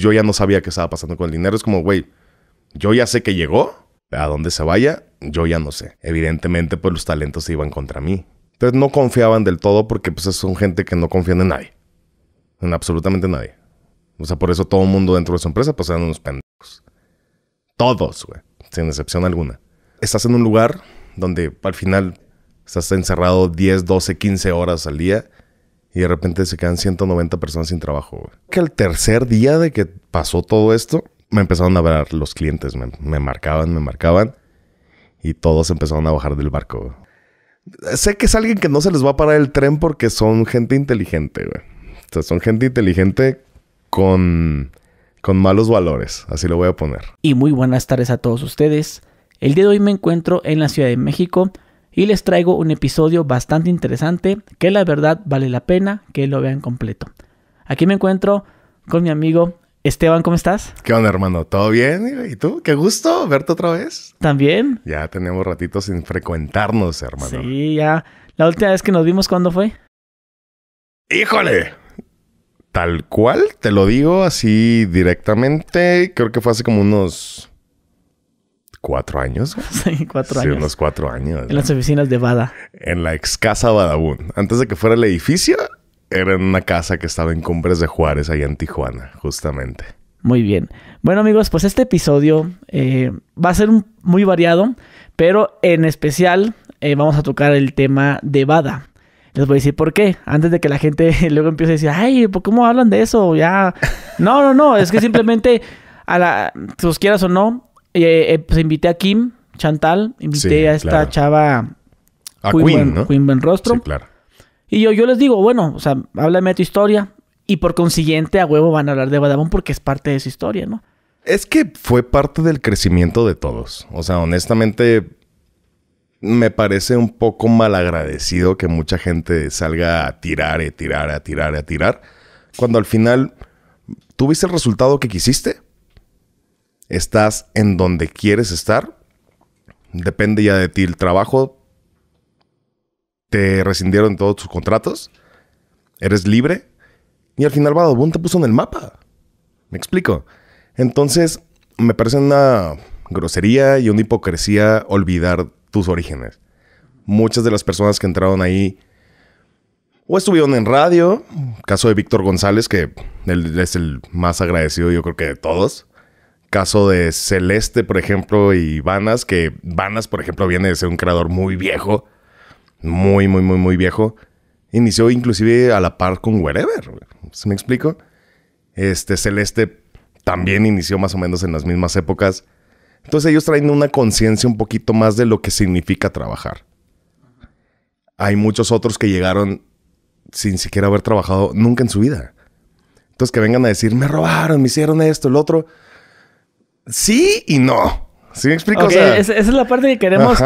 yo ya no sabía qué estaba pasando con el dinero. Es como, güey, yo ya sé que llegó, a dónde se vaya, yo ya no sé. Evidentemente, pues los talentos se iban contra mí. Entonces no confiaban del todo porque pues son gente que no confían en nadie. En absolutamente nadie. O sea, por eso todo el mundo dentro de su empresa pues eran unos pendejos. Todos, güey. Sin excepción alguna. Estás en un lugar donde al final estás encerrado 10, 12, 15 horas al día y de repente se quedan 190 personas sin trabajo. Que el tercer día de que pasó todo esto, me empezaron a hablar los clientes. Me, marcaban, me marcaban. Y todos empezaron a bajar del barco. Sé que es alguien que no se les va a parar el tren porque son gente inteligente, güey. O sea, son gente inteligente con, con malos valores, así lo voy a poner. Y muy buenas tardes a todos ustedes. El día de hoy me encuentro en la Ciudad de México y les traigo un episodio bastante interesante que la verdad vale la pena que lo vean completo. Aquí me encuentro con mi amigo Esteban, ¿cómo estás? ¿Qué onda, hermano? ¿Todo bien? ¿Y tú? Qué gusto verte otra vez. También. Ya tenemos ratitos sin frecuentarnos, hermano. Sí, ya. La última vez que nos vimos, ¿cuándo fue? ¡Híjole! Tal cual, te lo digo así directamente. Creo que fue hace como unos cuatro años. Sí, cuatro sí, unos cuatro años. En las oficinas de Bada. En la ex casa Badabun. Antes de que fuera el edificio, era en una casa que estaba en Cumbres de Juárez, allá en Tijuana, justamente. Muy bien. Bueno, amigos, pues este episodio eh, va a ser muy variado, pero en especial eh, vamos a tocar el tema de Bada. Les voy a decir por qué, antes de que la gente luego empiece a decir, ay, cómo hablan de eso? Ya. No, no, no, es que simplemente, a la, si quieras o no, eh, eh, pues invité a Kim Chantal, invité a esta chava a Queen, ¿no? Benrostro. Sí, claro. Y yo, yo les digo, bueno, o sea, háblame de tu historia. Y por consiguiente, a huevo van a hablar de Badabón porque es parte de su historia, ¿no? Es que fue parte del crecimiento de todos. O sea, honestamente, me parece un poco malagradecido que mucha gente salga a tirar, y tirar, a tirar, a tirar. Cuando al final tuviste el resultado que quisiste, ¿Estás en donde quieres estar? Depende ya de ti el trabajo. ¿Te rescindieron todos tus contratos? ¿Eres libre? Y al final boom te puso en el mapa. ¿Me explico? Entonces, me parece una grosería y una hipocresía olvidar tus orígenes. Muchas de las personas que entraron ahí o estuvieron en radio, caso de Víctor González, que él es el más agradecido yo creo que de todos, caso de Celeste, por ejemplo, y Vanas, que Vanas, por ejemplo, viene de ser un creador muy viejo, muy, muy, muy, muy viejo. Inició inclusive a la par con Wherever, ¿se me explico? Este Celeste también inició más o menos en las mismas épocas. Entonces ellos traen una conciencia un poquito más de lo que significa trabajar. Hay muchos otros que llegaron sin siquiera haber trabajado nunca en su vida. Entonces que vengan a decir, me robaron, me hicieron esto, el otro sí y no. ¿Sí me explico? esa es la parte que queremos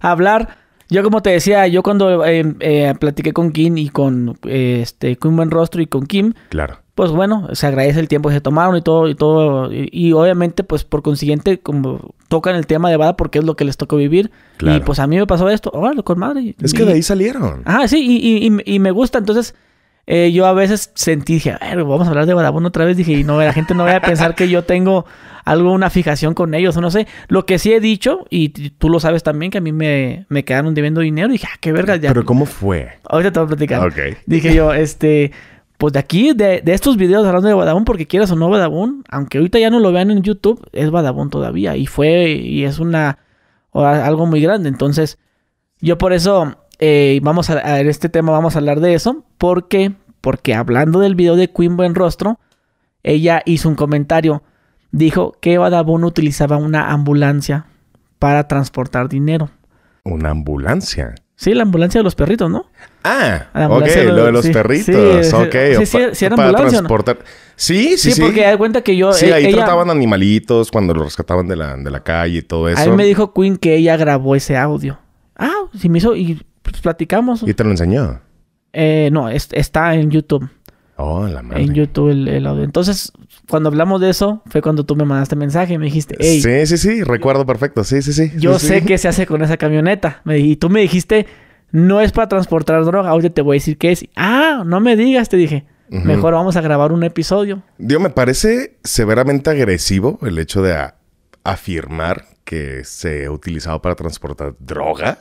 hablar. Yo como te decía, yo cuando eh, eh, platiqué con Kim y con un eh, este con buen rostro y con Kim, claro. Pues bueno, se agradece el tiempo que se tomaron y todo y todo y, obviamente pues por consiguiente como tocan el tema de Bada porque es lo que les tocó vivir y pues a mí me pasó esto, oh, con madre. Es que de ahí salieron. Ah, sí, y, me gusta, entonces yo a veces sentí, dije, a ver, vamos a hablar de Badabun otra vez, dije, y no, la gente no vaya a pensar que yo tengo algo, una fijación con ellos, o no sé. Lo que sí he dicho, y tú lo sabes también, que a mí me, me quedaron debiendo dinero. Y dije, ah, qué verga ya. Pero ¿cómo fue? Ahorita te voy a platicar. Dije yo, este pues de aquí, de, estos videos hablando de Badabun, porque quieras o no Badabun, aunque ahorita ya no lo vean en YouTube, es Badabun todavía. Y fue, y es una, algo muy grande. Entonces, yo por eso, eh, vamos a, a, este tema vamos a hablar de eso. ¿Por Porque hablando del video de Queen Buen Rostro, ella hizo un comentario dijo que Badabun utilizaba una ambulancia para transportar dinero. ¿Una ambulancia? Sí, la ambulancia de los perritos, ¿no? Ah, ok, lo de los perritos, sí, Sí, sí, sí Sí, sí, porque da cuenta que yo. Sí, ahí trataban animalitos cuando los rescataban de la, calle y todo eso. Ahí me dijo Queen que ella grabó ese audio. Ah, sí me hizo. Y pues, platicamos. ¿Y te lo enseñó? Eh, no, está en YouTube. Oh, la madre. En YouTube el, audio. Entonces, cuando hablamos de eso, fue cuando tú me mandaste mensaje y me dijiste, Sí, sí, sí, recuerdo perfecto. Sí, sí, sí. Yo sé qué se hace con esa camioneta. y tú me dijiste, no es para transportar droga, ahorita te voy a decir qué es. Ah, no me digas, te dije. Mejor vamos a grabar un episodio. Dios, me parece severamente agresivo el hecho de afirmar que se ha utilizado para transportar droga.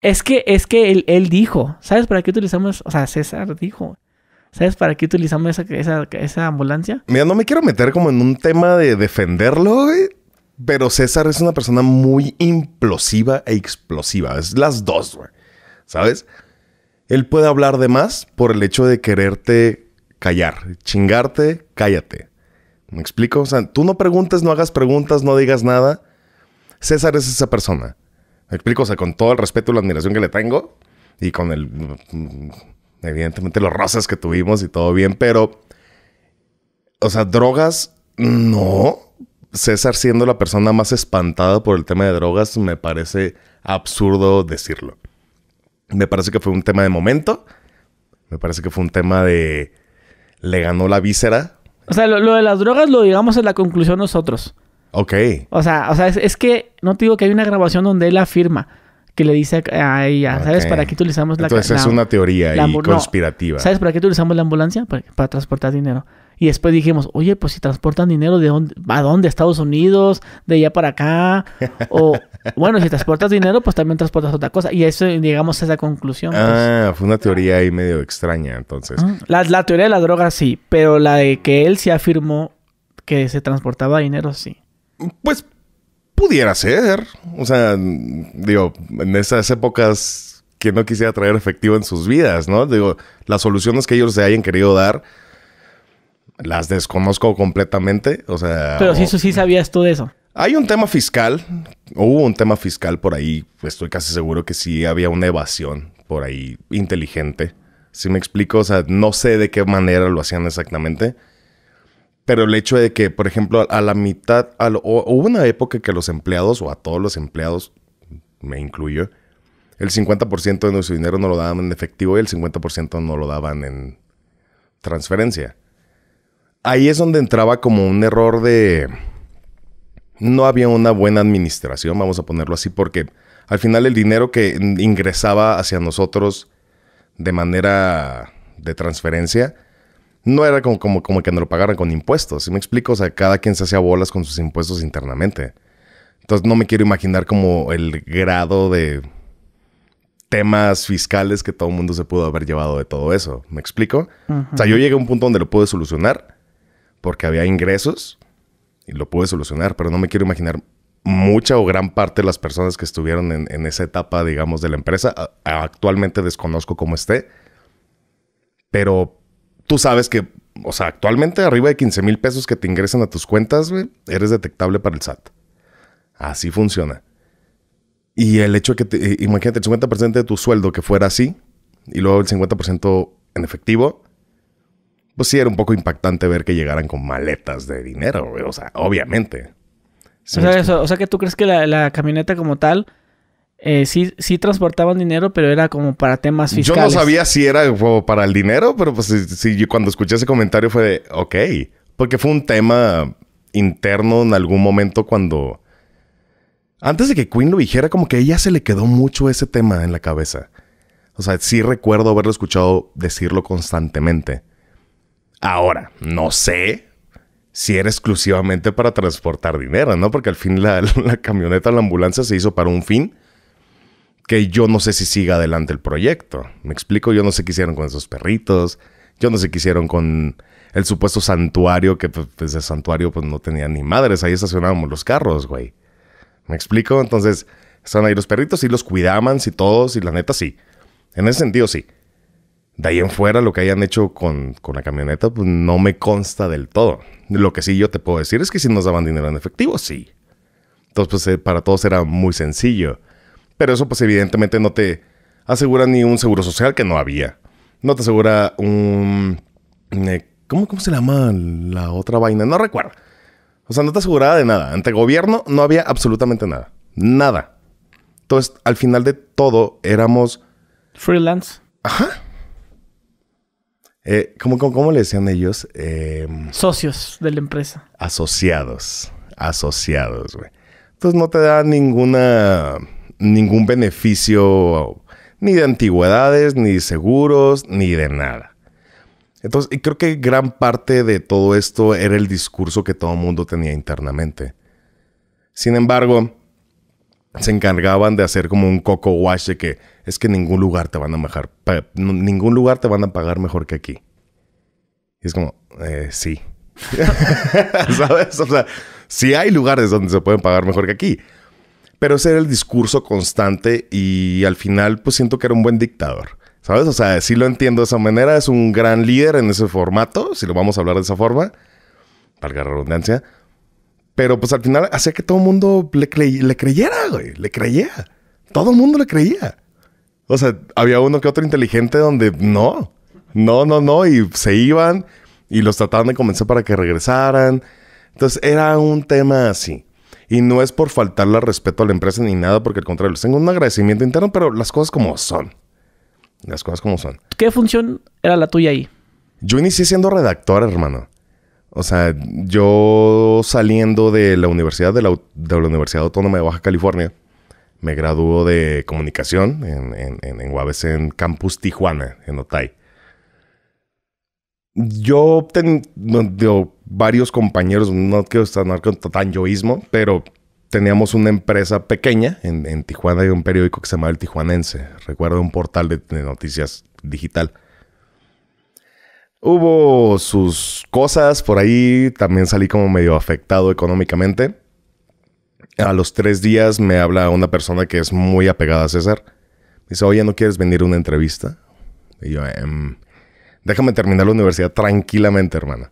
Es que, es que él dijo, ¿sabes para qué utilizamos? O sea, César dijo, ¿Sabes para qué utilizamos esa, esa, esa ambulancia? Mira, no me quiero meter como en un tema de defenderlo, güey. Pero César es una persona muy implosiva e explosiva. Es las dos, güey. ¿Sabes? Él puede hablar de más por el hecho de quererte callar. Chingarte, cállate. ¿Me explico? O sea, tú no preguntes, no hagas preguntas, no digas nada. César es esa persona. ¿Me explico? O sea, con todo el respeto y la admiración que le tengo y con el evidentemente los roces que tuvimos y todo bien, pero, o sea, drogas, no. César siendo la persona más espantada por el tema de drogas, me parece absurdo decirlo. Me parece que fue un tema de momento, me parece que fue un tema de... Le ganó la víscera. O sea, lo, de las drogas lo digamos en la conclusión nosotros. Ok. O sea, o sea es, es que no te digo que hay una grabación donde él afirma que le dice a ella, ¿sabes para qué utilizamos la Entonces es una teoría conspirativa. ¿Sabes para qué utilizamos la ambulancia? Para, transportar dinero. Y después dijimos, oye, pues si transportan dinero, ¿de dónde, ¿a dónde? ¿Estados Unidos? ¿De allá para acá? O, bueno, si transportas dinero, pues también transportas otra cosa. Y eso llegamos a esa conclusión. Pues. Ah, fue una teoría ahí medio extraña, entonces. La, la teoría de la droga sí, pero la de que él sí afirmó que se transportaba dinero sí. Pues Pudiera ser. O sea, digo, en esas épocas que no quisiera traer efectivo en sus vidas, ¿no? Digo, las soluciones que ellos se hayan querido dar, las desconozco completamente. O sea. Pero sí, sí sabías tú de eso. Hay un tema fiscal, hubo un tema fiscal por ahí, estoy casi seguro que sí había una evasión por ahí inteligente. Si me explico, o sea, no sé de qué manera lo hacían exactamente. Pero el hecho de que, por ejemplo, a la mitad, hubo una época que los empleados, o a todos los empleados, me incluyo, el 50% de nuestro dinero no lo daban en efectivo y el 50% no lo daban en transferencia. Ahí es donde entraba como un error de... No había una buena administración, vamos a ponerlo así, porque al final el dinero que ingresaba hacia nosotros de manera de transferencia no era como, como, como que no lo pagaran con impuestos. ¿Sí me explico? O sea, cada quien se hacía bolas con sus impuestos internamente. Entonces no me quiero imaginar como el grado de temas fiscales que todo el mundo se pudo haber llevado de todo eso. ¿Me explico? O sea, yo llegué a un punto donde lo pude solucionar porque había ingresos y lo pude solucionar, pero no me quiero imaginar mucha o gran parte de las personas que estuvieron en, esa etapa, digamos, de la empresa. actualmente desconozco cómo esté, pero tú sabes que, o sea, actualmente arriba de 15 mil pesos que te ingresan a tus cuentas, eres detectable para el SAT. Así funciona. Y el hecho de que, te, eh, imagínate, el 50% de tu sueldo que fuera así, y luego el 50% en efectivo, pues sí era un poco impactante ver que llegaran con maletas de dinero, O sea, obviamente. O sea, que tú crees que la camioneta como tal eh, sí, sí transportaban dinero, pero era como para temas fiscales. Yo no sabía si era para el dinero, pero pues sí, cuando escuché ese comentario fue de, ok, porque fue un tema interno en algún momento cuando... Antes de que Queen lo dijera, como que a ella se le quedó mucho ese tema en la cabeza. O sea, sí recuerdo haberlo escuchado decirlo constantemente. Ahora, no sé si era exclusivamente para transportar dinero, ¿no? Porque al fin la camioneta, la ambulancia se hizo para un fin que yo no sé si siga adelante el proyecto. Me explico, yo no sé qué hicieron con esos perritos, yo no sé qué hicieron con el supuesto santuario, que desde pues, pues, el santuario pues no tenía ni madres, ahí estacionábamos los carros, güey. Me explico, entonces estaban ahí los perritos y los cuidaban, y todos, y la neta sí. En ese sentido sí. De ahí en fuera lo que hayan hecho con, con la camioneta pues no me consta del todo. Lo que sí yo te puedo decir es que si nos daban dinero en efectivo, sí. Entonces pues eh, para todos era muy sencillo. Pero eso pues evidentemente no te asegura ni un seguro social que no había. No te asegura un... Eh, ¿Cómo, cómo se llama la otra vaina? No recuerdo. O sea, no te aseguraba de nada. Ante gobierno no había absolutamente nada. Nada. Entonces, al final de todo, éramos... Freelance. Ajá. Eh, ¿cómo, le decían ellos? Em, Socios de la empresa. Asociados. Asociados, güey. Entonces no te da ninguna ningún beneficio ni de antigüedades, ni de seguros, ni de nada. Entonces, y creo que gran parte de todo esto era el discurso que todo el mundo tenía internamente. Sin embargo, se encargaban de hacer como un coco wash de que es que ningún lugar te van a pagar, ningún lugar te van a pagar mejor que aquí. Y es como, eh, sí. ¿Sabes? O sea, sí hay lugares donde se pueden pagar mejor que aquí. Pero ese era el discurso constante y al final pues siento que era un buen dictador. ¿Sabes? O sea, sí lo entiendo de esa manera. Es un gran líder en ese formato, si lo vamos a hablar de esa forma. Valga la redundancia. Pero pues al final hacía que todo el mundo le, le creyera, güey. Le creía. Todo el mundo le creía. O sea, había uno que otro inteligente donde no. No, no, no. Y se iban y los trataban de convencer para que regresaran. Entonces era un tema así. Y no es por faltarle respeto a la empresa ni nada, porque al contrario, les tengo un agradecimiento interno, pero las cosas como son. Las cosas como son. ¿Qué función era la tuya ahí? Yo inicié siendo redactor, hermano. O sea, yo saliendo de la Universidad de la, Universidad Autónoma de Baja California, me graduó de comunicación en, en, en, Campus Tijuana, en Otay. Yo, ten, varios compañeros, no quiero estar con tan yoísmo, pero teníamos una empresa pequeña en, Tijuana, hay un periódico que se llamaba El Tijuanense, recuerdo un portal de, noticias digital. Hubo sus cosas por ahí, también salí como medio afectado económicamente. A los tres días me habla una persona que es muy apegada a César. dice, oye, ¿no quieres venir a una entrevista? Y yo, em, déjame terminar la universidad tranquilamente, hermana.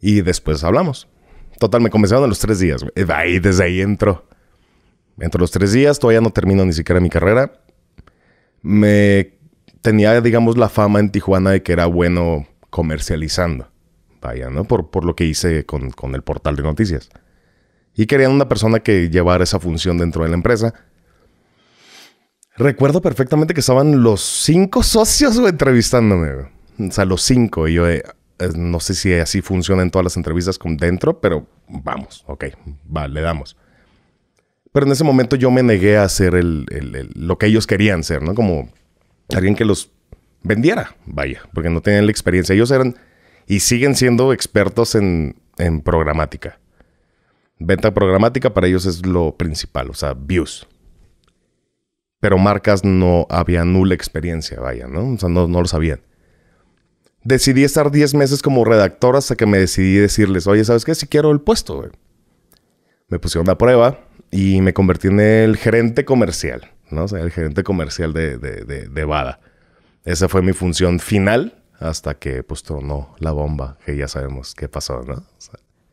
Y después hablamos. Total, me convencieron a los tres días. Ahí, desde ahí entro. Entro los tres días, todavía no termino ni siquiera mi carrera. Me tenía, digamos, la fama en Tijuana de que era bueno comercializando. Vaya, ¿no? Por, por lo que hice con, con el portal de noticias. Y querían una persona que llevara esa función dentro de la empresa. Recuerdo perfectamente que estaban los cinco socios entrevistándome. O sea, los cinco. Y yo no sé si así funciona en todas las entrevistas con dentro, pero vamos, ok, va, le damos. Pero en ese momento yo me negué a hacer lo que ellos querían ser, ¿no? Como alguien que los vendiera, vaya, porque no tenían la experiencia. Ellos eran y siguen siendo expertos en, programática. Venta programática para ellos es lo principal, o sea, views. Pero marcas no había nula experiencia, vaya, ¿no? O sea, no, no lo sabían. Decidí estar 10 meses como redactor hasta que me decidí decirles, oye, ¿sabes qué? Si quiero el puesto. Me pusieron a prueba y me convertí en el gerente comercial, ¿no? O sea, el gerente comercial de, de, Bada. Esa fue mi función final hasta que pues tronó la bomba, que ya sabemos qué pasó, ¿no?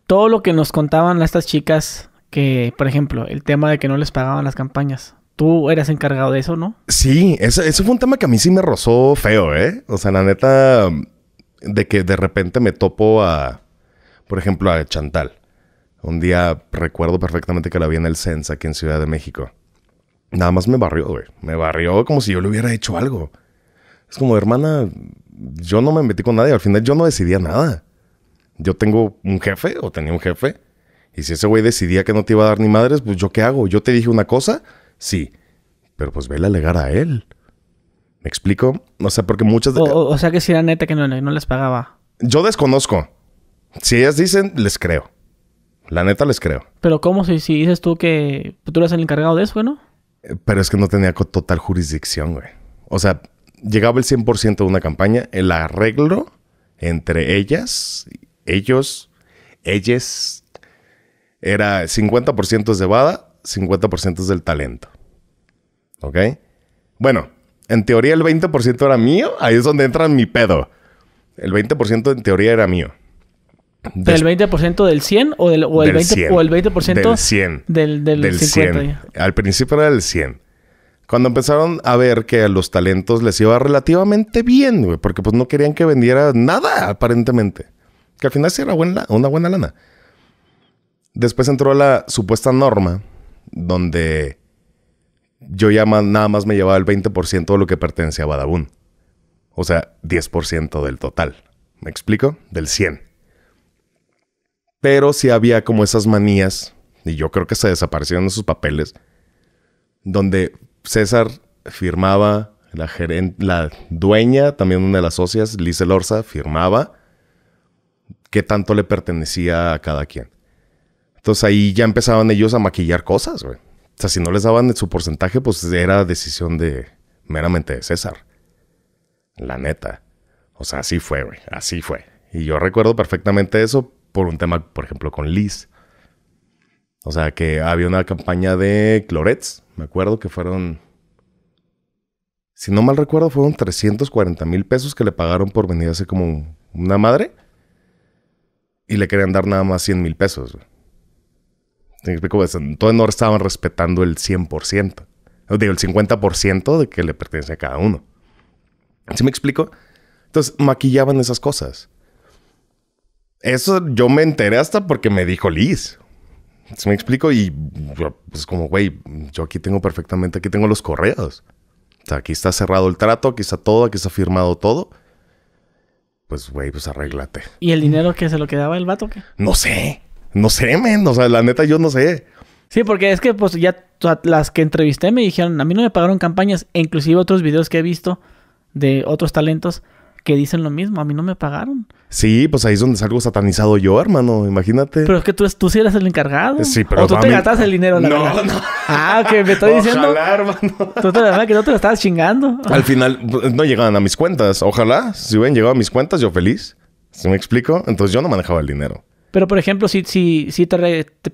Todo lo que nos contaban estas chicas, que por ejemplo, el tema de que no les pagaban las campañas, Tú eras encargado de eso, ¿no? Sí, eso, eso, fue un tema que a mí sí me rozó feo, ¿eh? O sea, la neta, de que de repente me topo a, por ejemplo, a Chantal. Un día recuerdo perfectamente que la vi en el CENSA aquí en Ciudad de México. Nada más me barrió, güey. Me barrió como si yo le hubiera hecho algo. Es como, hermana, yo no me metí con nadie. Al final yo no decidía nada. Yo tengo un jefe o tenía un jefe. Y si ese güey decidía que no te iba a dar ni madres, pues yo qué hago? Yo te dije una cosa, sí. Pero pues vele a alegar a él. ¿Me explico? O sea, porque muchas... De... O, sea, que si era neta que no, les pagaba. Yo desconozco. Si ellas dicen, les creo. La neta les creo. Pero ¿cómo si, si dices tú que tú eres el encargado de eso, no? Eh, pero es que no tenía total jurisdicción, güey. O sea, llegaba el 100% de una campaña, el arreglo entre ellas, ellos, ellas, era 50% es de Bada, 50% es del talento. ¿Ok? Bueno, en teoría el 20% era mío, ahí es donde entra mi pedo. El 20% en teoría era mío. ¿Del 20% del 100 o, del, o el 20%, el del 100? Del, Al principio era el 100. Cuando empezaron a ver que a los talentos les iba relativamente bien, güey, porque pues no querían que vendiera nada, aparentemente. Que al final sí era buena, una buena lana. Después entró la supuesta norma, donde yo ya nada más me llevaba el 20% de lo que pertenecía a Badabun. O sea, 10% del total. ¿Me explico? Del 100. Pero sí había como esas manías, y yo creo que se desaparecieron de sus papeles, donde César firmaba, la, la dueña, también una de las socias, Liz Elorza, firmaba qué tanto le pertenecía a cada quien. Entonces ahí ya empezaban ellos a maquillar cosas, güey. O sea, si no les daban su porcentaje, pues era decisión de meramente de César. La neta. O sea, así fue, güey. Así fue. Y yo recuerdo perfectamente eso por un tema, por ejemplo, con Liz. O sea, que había una campaña de Clorets. Me acuerdo que fueron. Si no mal recuerdo, fueron 340 mil pesos que le pagaron por venir como una madre. Y le querían dar nada más 100 mil pesos, güey explico? entonces pues, no estaban respetando el 100%. Digo, el 50% de que le pertenece a cada uno. ¿Sí me explico? Entonces maquillaban esas cosas. Eso yo me enteré hasta porque me dijo Liz. ¿Sí me explico? Y pues como, güey, yo aquí tengo perfectamente, aquí tengo los correos. O sea, aquí está cerrado el trato, aquí está todo, aquí está firmado todo. Pues, güey, pues arréglate. ¿Y el dinero que se lo quedaba el vato? ¿qué? No sé. No sé, men. O sea, la neta, yo no sé. Sí, porque es que pues ya las que entrevisté me dijeron, a mí no me pagaron campañas, e inclusive otros videos que he visto de otros talentos que dicen lo mismo, a mí no me pagaron. Sí, pues ahí es donde salgo satanizado yo, hermano, imagínate. Pero es que tú, tú sí eres el encargado. Sí, pero... O tú te gastas el dinero, la no, No, Ah, que me estoy diciendo... Ojalá, hermano. Tú te, la que no te lo estabas chingando. Al final no llegaban a mis cuentas, ojalá. Si hubieran llegado a mis cuentas, yo feliz. ¿Se me explico? Entonces yo no manejaba el dinero. Pero, por ejemplo, si, si, si te,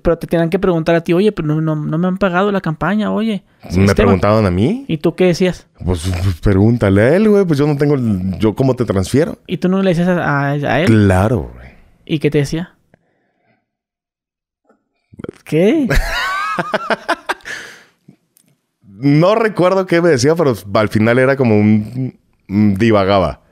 pero te tienen que preguntar a ti, oye, pero no, me han pagado la campaña, oye. ¿Me este preguntaban a mí? ¿Y tú qué decías? Pues, pues, pregúntale a él, güey, pues yo no tengo, yo cómo te transfiero. ¿Y tú no le decías a, a él? Claro, güey. ¿Y qué te decía? ¿Qué? no recuerdo qué me decía, pero al final era como un divagaba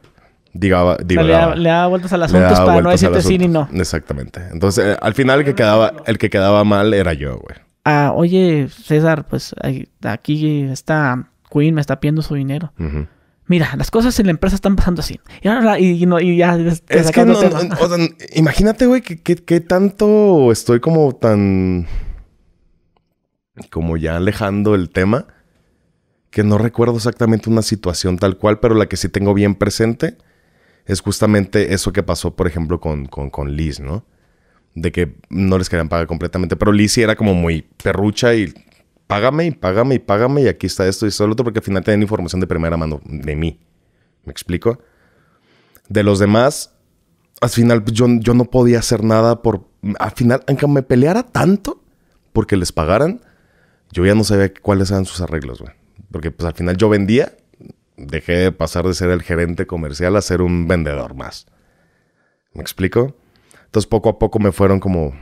le, daba vueltas al asunto para no decirte sí ni no. Exactamente. Entonces, eh, al final el que, quedaba, el que quedaba mal era yo, güey. Ah, oye, César, pues aquí está Queen, me está pidiendo su dinero. Mira, las cosas en la empresa están pasando así. Y, imagínate, güey, que, tanto estoy como tan... Como ya alejando el tema que no recuerdo exactamente una situación tal cual, pero la que sí tengo bien presente es justamente eso que pasó, por ejemplo, con, con, Liz, ¿no? De que no les querían pagar completamente. Pero Liz sí era como muy perrucha y págame y págame y págame y aquí está esto y esto lo otro, porque al final tenían información de primera mano de mí. ¿Me explico? De los demás, al final pues, yo, yo no podía hacer nada por... Al final, aunque me peleara tanto porque les pagaran, yo ya no sabía cuáles eran sus arreglos, güey. Porque pues al final yo vendía dejé de pasar de ser el gerente comercial a ser un vendedor más. ¿Me explico? Entonces poco a poco me fueron como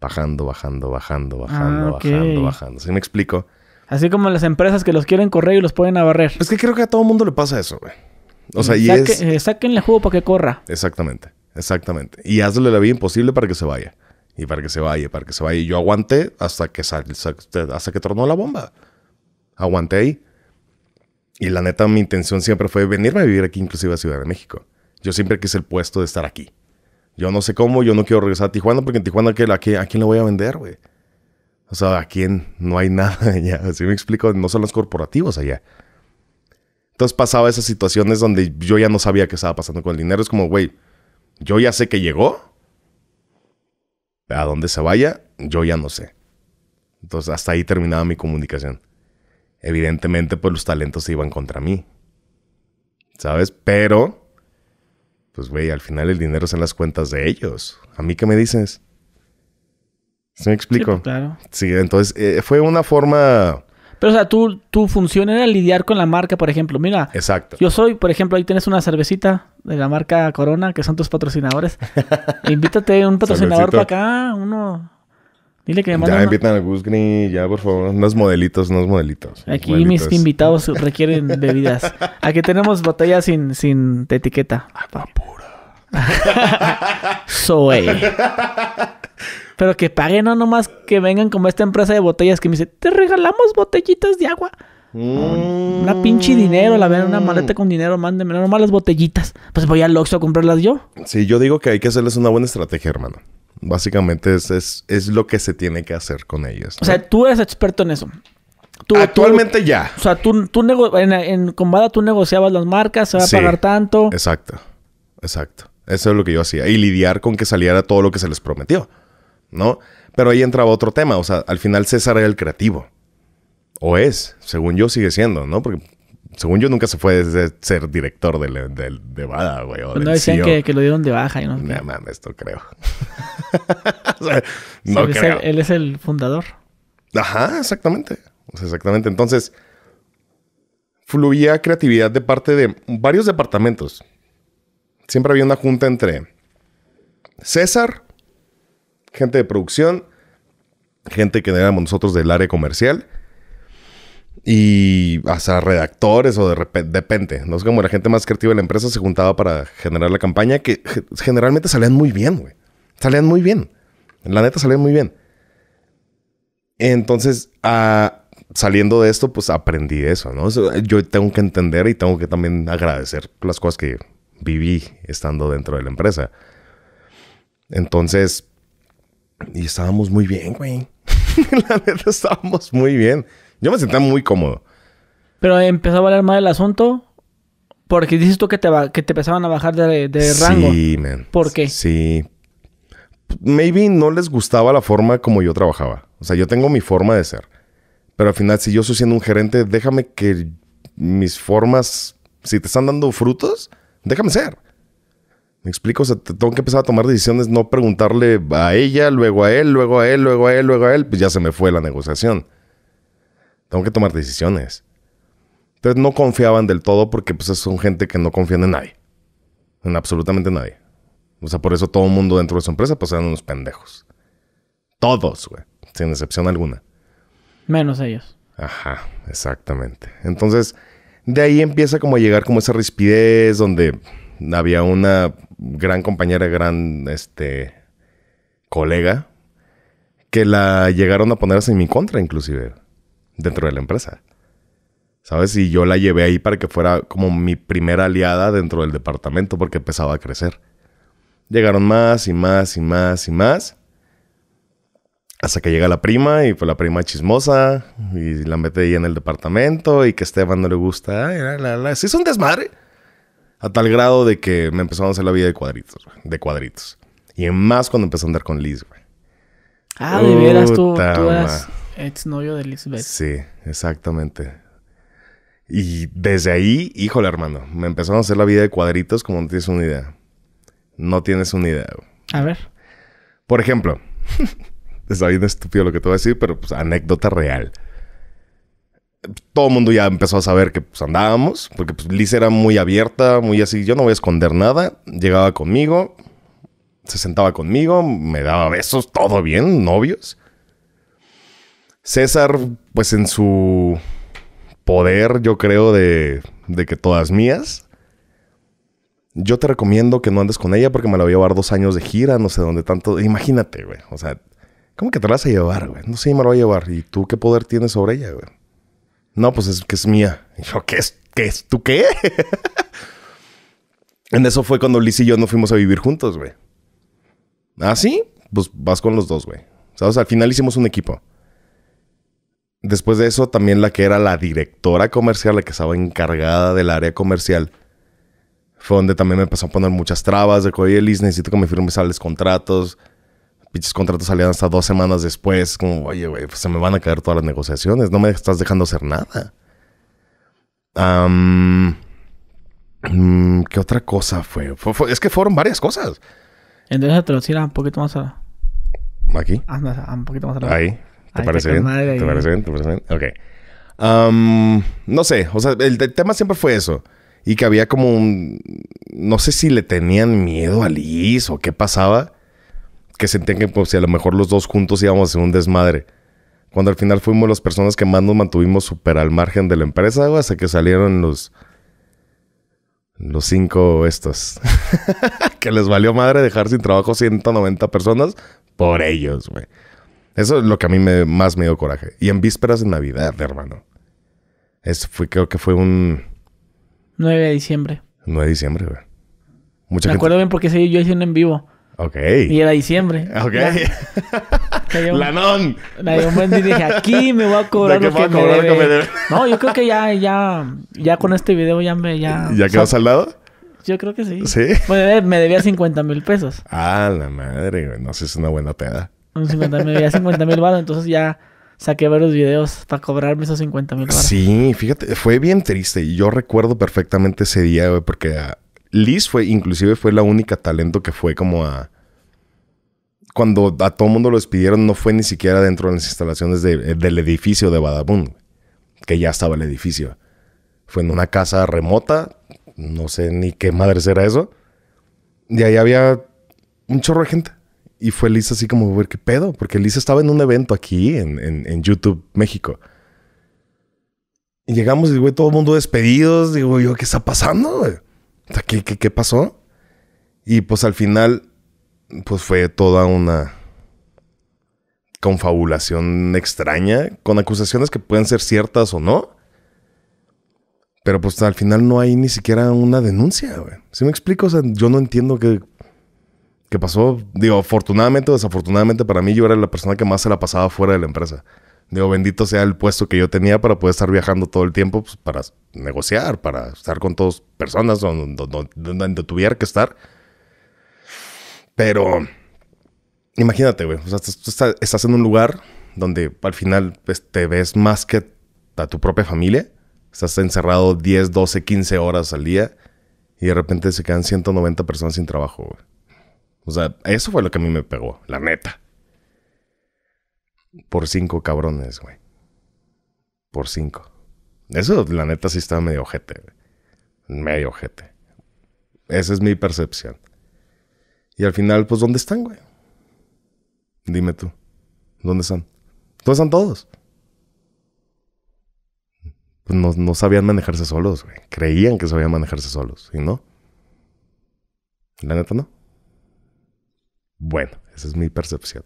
bajando, bajando, bajando, ah, bajando, bajando, bajando. ¿Sí me explico? Así como las empresas que los quieren correr y los pueden abarrer. Es que creo que a todo el mundo le pasa eso, güey. O sea, y Saque, es... Eh, jugo para que corra. Exactamente, exactamente. Y hazle la vida imposible para que se vaya. Y para que se vaya, para que se vaya. Y yo aguanté hasta que, sal, hasta que tornó la bomba. Aguanté ahí. Y la neta, mi intención siempre fue venirme a vivir aquí, inclusive a Ciudad de México. Yo siempre quise el puesto de estar aquí. Yo no sé cómo, yo no quiero regresar a Tijuana porque en Tijuana, ¿a, quién le voy a vender, güey? O sea, ¿a quién? No hay nada allá. Así me explico, no son los corporativos allá. Entonces pasaba esas situaciones donde yo ya no sabía qué estaba pasando con el dinero. Es como, güey, yo ya sé que llegó. A dónde se vaya, yo ya no sé. Entonces hasta ahí terminaba mi comunicación evidentemente pues los talentos se iban contra mí. ¿Sabes? Pero, pues güey, al final el dinero es en las cuentas de ellos. ¿A mí qué me dices? ¿Se me explico? Sí, pues, claro. Sí, entonces eh, fue una forma... Pero, o sea, tú, tu función era lidiar con la marca, por ejemplo. Mira. Exacto. Yo soy, por ejemplo, ahí tienes una cervecita de la marca Corona, que son tus patrocinadores. Invítate un patrocinador para acá, uno Dile me Ya invitan a Gus ya por favor, unos modelitos, unos modelitos. Aquí mis invitados requieren bebidas. Aquí tenemos botellas sin, sin etiqueta. Soy. Eh. Pero que paguen, no nomás que vengan como esta empresa de botellas que me dice, te regalamos botellitas de agua. Mm. Una pinche dinero, la verdad, una maleta con dinero, mándenme, no nomás las botellitas. Pues voy al Oxxo a comprarlas yo. Sí, yo digo que hay que hacerles una buena estrategia, hermano. Básicamente es, es, lo que se tiene que hacer con ellos. O sea, tú eres experto en eso. Tú, Actualmente eh, ya. O sea, tú, en, en tú negociabas las marcas, se va a pagar tanto. Exacto, exacto. Eso es lo que yo hacía. Y lidiar con que saliera todo lo que se les prometió, ¿no? Pero ahí entraba otro tema. O sea, al final César era el creativo. O es, según yo sigue siendo, ¿no? Porque según yo, nunca se fue de ser director de, Bada, güey. Pues no decían e que, lo dieron de baja. No, no mames, esto creo. no creo. Pues él es el fundador. Ajá, exactamente. Exactamente. Entonces, fluía creatividad de parte de varios departamentos. Siempre había una junta entre César, gente de producción, gente que éramos nosotros del área comercial y hasta redactores o de repente, no sé, como la gente más creativa de la empresa se juntaba para generar la campaña que generalmente salían muy bien, güey. Salían muy bien. La neta salían muy bien. Entonces, ah, saliendo de esto, pues aprendí eso, ¿no? Yo tengo que entender y tengo que también agradecer las cosas que viví estando dentro de la empresa. Entonces, y estábamos muy bien, güey. la neta estábamos muy bien. Yo me sentía muy cómodo. Pero empezó a valer más el asunto porque dices tú que te, que te empezaban a bajar de, rango. Sí, man. ¿Por qué? Sí. Maybe no les gustaba la forma como yo trabajaba. O sea, yo tengo mi forma de ser. Pero al final, si yo soy siendo un gerente, déjame que mis formas, si te están dando frutos, déjame ser. Me explico, o sea, tengo que empezar a tomar decisiones, no preguntarle a ella, luego a él, luego a él, luego a él, luego a él, pues ya se me fue la negociación. Tengo que tomar decisiones. Entonces no confiaban del todo porque pues son gente que no confían en nadie. En absolutamente nadie. O sea, por eso todo el mundo dentro de su empresa pues eran unos pendejos. Todos, güey. Sin excepción alguna. Menos ellos. Ajá, exactamente. Entonces, de ahí empieza como a llegar como esa rispidez donde había una gran compañera, gran este colega que la llegaron a poner en mi contra inclusive dentro de la empresa. ¿Sabes? Y yo la llevé ahí para que fuera como mi primera aliada dentro del departamento porque empezaba a crecer. Llegaron más y más y más y más. Hasta que llega la prima y fue pues, la prima chismosa y la mete ahí en el departamento y que Esteban no le gusta. un desmadre. A tal grado de que me empezó a hacer la vida de cuadritos, de cuadritos. Y más cuando empezó a andar con Liz, Ah, de tú, tú novio de Lisbeth. Sí, exactamente. Y desde ahí, híjole, hermano, me empezaron a hacer la vida de cuadritos como no tienes una idea. No tienes una idea. A ver. Por ejemplo, está bien estúpido lo que te voy a decir, pero pues anécdota real. Todo el mundo ya empezó a saber que pues, andábamos, porque pues, Liz era muy abierta, muy así, yo no voy a esconder nada. Llegaba conmigo, se sentaba conmigo, me daba besos, todo bien, novios. César, pues en su poder, yo creo, de, que todas mías. Yo te recomiendo que no andes con ella porque me la voy a llevar dos años de gira, no sé dónde tanto. Imagínate, güey. O sea, ¿cómo que te la vas a llevar, güey? No sé, me la voy a llevar. ¿Y tú qué poder tienes sobre ella, güey? No, pues es que es mía. yo, ¿qué es? ¿Qué es? ¿Tú qué? en eso fue cuando Liz y yo nos fuimos a vivir juntos, güey. ¿Ah, sí? Pues vas con los dos, güey. sea, Al final hicimos un equipo. Después de eso, también la que era la directora comercial, la que estaba encargada del área comercial, fue donde también me empezó a poner muchas trabas de que, oye, Liz, necesito que me firmes sales contratos. Piches contratos salían hasta dos semanas después. Como, oye, güey, pues se me van a caer todas las negociaciones. No me estás dejando hacer nada. Mm, ¿Qué otra cosa fue? Es que fueron varias cosas. Entonces, traducir un poquito más ¿Aquí? un poquito más a ah, Ahí. ¿Te, parece, bien? ¿Te parece bien? ¿Te Ok. no sé, o sea, el, tema siempre fue eso. Y que había como un... No sé si le tenían miedo a Liz o qué pasaba. Que sentían que pues, si a lo mejor los dos juntos íbamos a hacer un desmadre. Cuando al final fuimos las personas que más nos mantuvimos súper al margen de la empresa, O hasta que salieron los... Los cinco estos. que les valió madre dejar sin trabajo 190 personas por ellos, güey. Eso es lo que a mí me, más me dio coraje. Y en vísperas de Navidad, hermano. Eso fue, creo que fue un... 9 de diciembre. 9 de diciembre, güey. Mucha me acuerdo bien porque seguí yo hice en vivo. Ok. Y era diciembre. Ok. planón Lanón. La un y dije, aquí me voy a cobrar, lo que, me debe. No, yo creo que ya, ya, ya con este video ya me, ya... ¿Ya quedó lado Yo creo que sí. ¿Sí? me debía 50 mil pesos. Ah, la madre, güey. No sé si es una buena peda. 50 mil, ya 50 mil baros, entonces ya saqué varios videos para cobrarme esos 50 mil Sí, fíjate, fue bien triste. Y yo recuerdo perfectamente ese día, porque ah, Liz fue, inclusive fue la única talento que fue como a... Cuando a todo mundo lo despidieron, no fue ni siquiera dentro de las instalaciones eh, del edificio de Badabun, que ya estaba el edificio. Fue en una casa remota, no sé ni qué madre será eso. Y ahí había un chorro de gente. Y fue Liz así como, güey, qué pedo, porque Liz estaba en un evento aquí en, YouTube México. Y llegamos y, güey, todo el mundo despedidos. Digo, yo, ¿qué está pasando, ¿qué, pasó? Y pues al final, pues fue toda una confabulación extraña, con acusaciones que pueden ser ciertas o no. Pero pues al final no hay ni siquiera una denuncia, güey. Si me explico, o sea, yo no entiendo que, ¿Qué pasó, digo, afortunadamente o desafortunadamente para mí, yo era la persona que más se la pasaba fuera de la empresa. Digo, bendito sea el puesto que yo tenía para poder estar viajando todo el tiempo pues, para negociar, para estar con todas personas donde, tuviera que estar. Pero imagínate, güey, o sea, estás, estás, en un lugar donde al final pues, te ves más que a tu propia familia. Estás encerrado 10, 12, 15 horas al día y de repente se quedan 190 personas sin trabajo, güey. O sea, eso fue lo que a mí me pegó, la neta. Por cinco cabrones, güey. Por cinco. Eso, la neta, sí estaba medio ojete, Medio ojete. Esa es mi percepción. Y al final, pues, ¿dónde están, güey? Dime tú. ¿Dónde están? ¿Dónde están todos? Pues, no, no sabían manejarse solos, güey. Creían que sabían manejarse solos. Y no. La neta, no. Bueno, esa es mi percepción.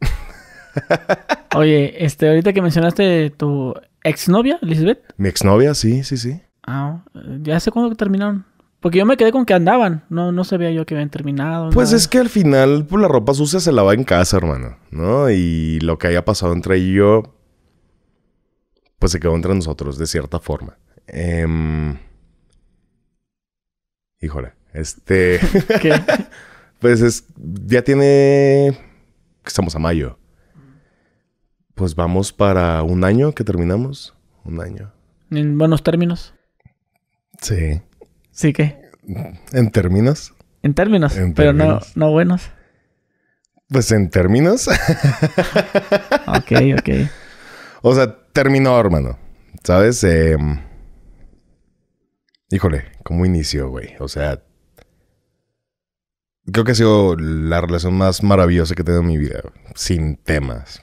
Oye, este, ahorita que mencionaste tu exnovia, Elizabeth. Mi exnovia, sí, sí, sí. Ah, ¿ya sé cuándo terminaron? Porque yo me quedé con que andaban. No, no sabía yo que habían terminado. Pues es que al final, pues la ropa sucia se lava en casa, hermano. ¿No? Y lo que haya pasado entre yo, pues se quedó entre nosotros, de cierta forma. Em, híjole, este. Pues es, ya tiene, estamos a mayo. Pues vamos para un año que terminamos. Un año. ¿En buenos términos? Sí. ¿Sí qué? ¿En términos? En términos, pero No, no buenos. Pues en términos. ok, ok. O sea, terminó, hermano. ¿Sabes? Em, híjole, Como inicio, güey? O sea, Creo que ha sido la relación más maravillosa que he tenido en mi vida, sin temas.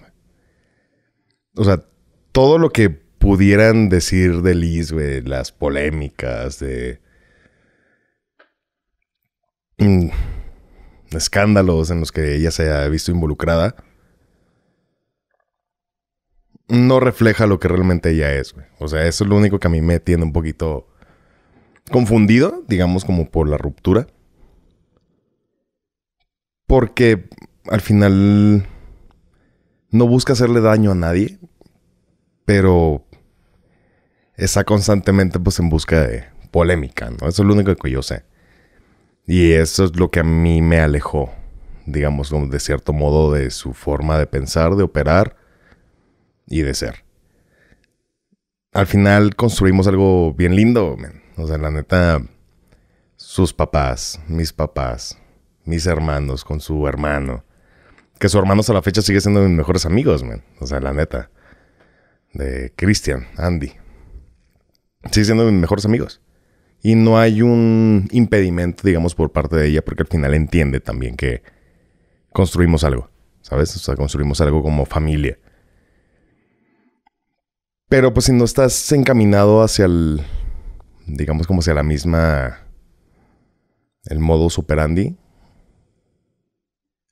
O sea, todo lo que pudieran decir de Liz, las polémicas, de mm, escándalos en los que ella se ha visto involucrada, no refleja lo que realmente ella es, O sea, eso es lo único que a mí me tiene un poquito confundido, digamos, como por la ruptura. Porque al final no busca hacerle daño a nadie, pero está constantemente pues en busca de polémica, ¿no? Eso es lo único que yo sé. Y eso es lo que a mí me alejó, digamos, de cierto modo de su forma de pensar, de operar y de ser. Al final construimos algo bien lindo, o sea, la neta, sus papás, mis papás, mis hermanos, con su hermano. Que su hermano hasta la fecha sigue siendo mis mejores amigos, man. O sea, la neta. De Christian, Andy. Sigue siendo mis mejores amigos. Y no hay un impedimento, digamos, por parte de ella, porque al final entiende también que construimos algo, ¿sabes? O sea, construimos algo como familia. Pero pues si no estás encaminado hacia el, digamos como hacia la misma, el modo Super Andy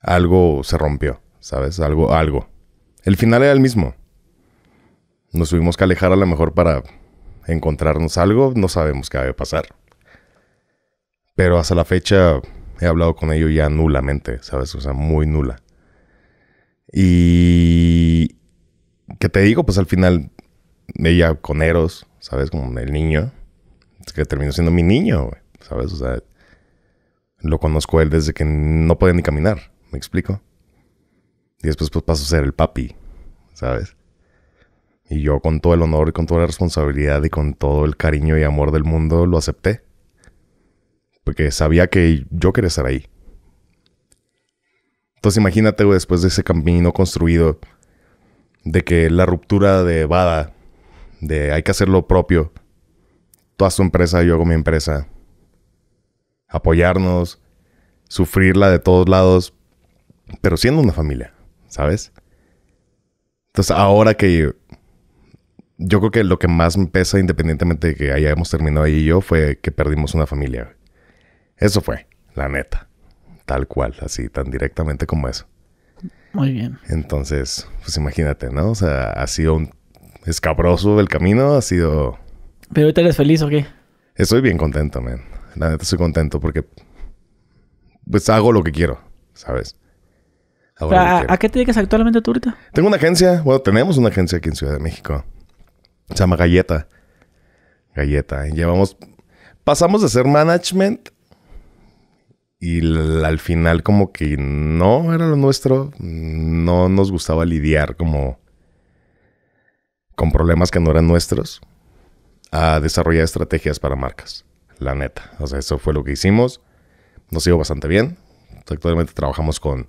algo se rompió, ¿sabes? Algo, algo. El final era el mismo. Nos tuvimos que alejar a lo mejor para encontrarnos algo, no sabemos qué va a pasar. Pero hasta la fecha he hablado con ello ya nulamente, ¿sabes? O sea, muy nula. Y... ¿Qué te digo? Pues al final ella con Eros, ¿sabes? Como el niño, es que terminó siendo mi niño, ¿sabes? O sea, lo conozco él desde que no podía ni caminar. ¿Me explico? Y después pues paso a ser el papi, ¿sabes? Y yo con todo el honor y con toda la responsabilidad y con todo el cariño y amor del mundo lo acepté. Porque sabía que yo quería estar ahí. Entonces imagínate, después de ese camino construido, de que la ruptura de Bada, de hay que hacer lo propio, Toda su empresa, yo hago mi empresa, apoyarnos, sufrirla de todos lados, pero siendo una familia, ¿sabes? Entonces, ahora que yo creo que lo que más me pesa, independientemente de que hayamos terminado ahí y yo, fue que perdimos una familia. Eso fue, la neta. Tal cual, así, tan directamente como eso. Muy bien. Entonces, pues imagínate, ¿no? O sea, ha sido un escabroso el camino, ha sido. ¿Pero ahorita eres feliz o qué? Estoy bien contento, man. La neta estoy contento porque. Pues hago lo que quiero, ¿sabes? ¿A, qué te dedicas actualmente tú ahorita? Tengo una agencia, bueno, tenemos una agencia aquí en Ciudad de México. Se llama Galleta. Galleta. llevamos, pasamos de ser management y al final como que no era lo nuestro, no nos gustaba lidiar como con problemas que no eran nuestros, a desarrollar estrategias para marcas, la neta. O sea, eso fue lo que hicimos, nos iba bastante bien. Actualmente trabajamos con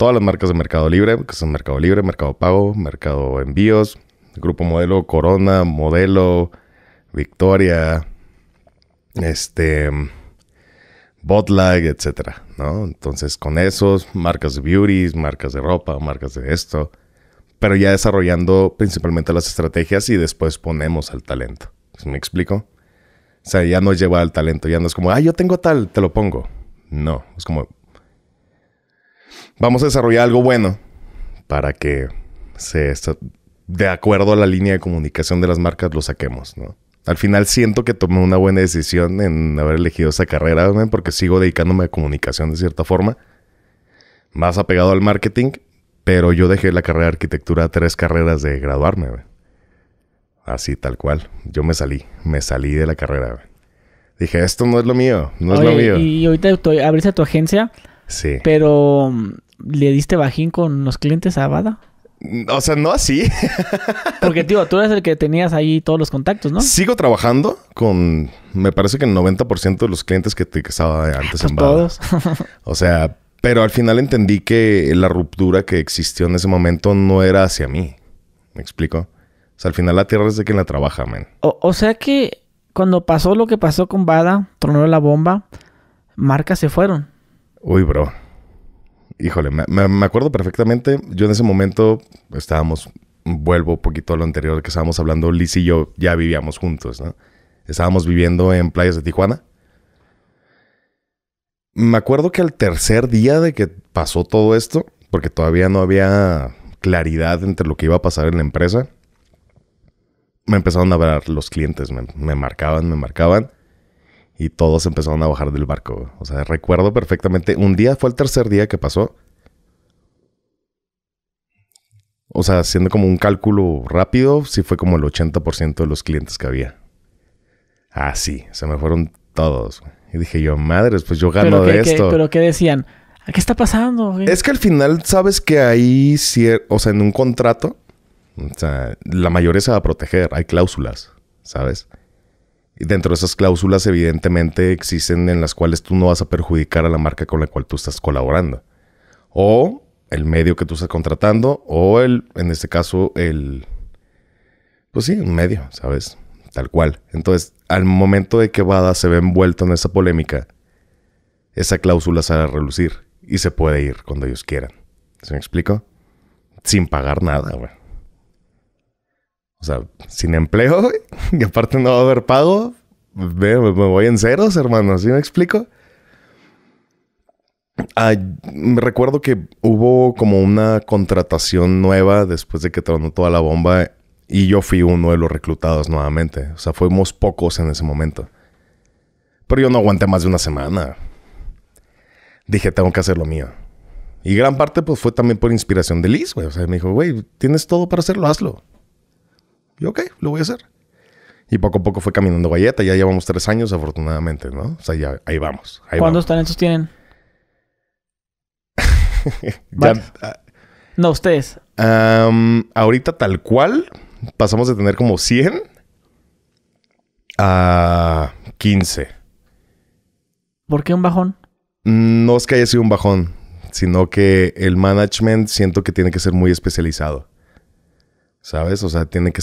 todas las marcas de Mercado Libre, que son Mercado Libre, Mercado Pago, Mercado Envíos, Grupo Modelo, Corona, Modelo, Victoria, este, Botlag, etcétera, ¿no? Entonces, con esos, marcas de beauty, marcas de ropa, marcas de esto, pero ya desarrollando principalmente las estrategias y después ponemos al talento. ¿Me explico? O sea, ya no lleva al talento, ya no es como, ah, yo tengo tal, te lo pongo. No, es como, vamos a desarrollar algo bueno para que se de acuerdo a la línea de comunicación de las marcas lo saquemos, ¿no? Al final siento que tomé una buena decisión en haber elegido esa carrera, porque sigo dedicándome a comunicación de cierta forma, más apegado al marketing, pero yo dejé la carrera de arquitectura tres carreras de graduarme. Así tal cual, yo me salí, me salí de la carrera. Dije, esto no es lo mío, no es lo mío. Y ahorita abriste tu agencia, Sí. Pero, mm, ¿le diste bajín con los clientes a Bada? O sea, no así. Porque, tío, tú eres el que tenías ahí todos los contactos, ¿no? Sigo trabajando con, me parece que el 90% de los clientes que, te, que estaba antes pues en Bada. Todos. o sea, pero al final entendí que la ruptura que existió en ese momento no era hacia mí. ¿Me explico? O sea, al final la tierra es de quien la trabaja, man. O, o sea que cuando pasó lo que pasó con Bada, tronó la bomba, marcas se fueron. Uy, bro. Híjole, me, acuerdo perfectamente. Yo en ese momento estábamos, vuelvo un poquito a lo anterior que estábamos hablando, Liz y yo ya vivíamos juntos, ¿no? Estábamos viviendo en playas de Tijuana. Me acuerdo que al tercer día de que pasó todo esto, porque todavía no había claridad entre lo que iba a pasar en la empresa, me empezaron a hablar los clientes, me marcaban, me marcaban y todos empezaron a bajar del barco. O sea, recuerdo perfectamente. Un día fue el tercer día que pasó. O sea, haciendo como un cálculo rápido, sí fue como el 80% de los clientes que había. Ah, sí, se me fueron todos. Y dije yo, madres, pues yo gano de esto. Pero ¿qué decían? ¿Qué está pasando? Es que al final sabes que ahí, o sea, en un contrato, o sea, la mayoría se va a proteger, hay cláusulas, ¿sabes? Y Dentro de esas cláusulas, evidentemente, existen en las cuales tú no vas a perjudicar a la marca con la cual tú estás colaborando. O el medio que tú estás contratando, o el, en este caso, el. Pues sí, un medio, ¿sabes? Tal cual. Entonces, al momento de que Bada se ve envuelto en esa polémica, esa cláusula sale a relucir y se puede ir cuando ellos quieran. ¿Se me explico? Sin pagar nada, güey. O sea, sin empleo, y aparte no haber pago, me, voy en ceros, hermano, ¿sí me explico? me recuerdo que hubo como una contratación nueva después de que tronó toda la bomba y yo fui uno de los reclutados nuevamente. O sea, fuimos pocos en ese momento. Pero yo no aguanté más de una semana. Dije, tengo que hacer lo mío. Y gran parte pues fue también por inspiración de Liz, güey. O sea, me dijo, güey, tienes todo para hacerlo, hazlo. Y ok, lo voy a hacer. Y poco a poco fue caminando galleta. Ya llevamos tres años, afortunadamente, ¿no? O sea, ya ahí vamos. ¿Cuántos talentos tienen? Ah. no, ustedes. ahorita tal cual, pasamos de tener como 100 a 15. ¿Por qué un bajón? No es que haya sido un bajón, sino que el management siento que tiene que ser muy especializado. ¿sabes? O sea, tienes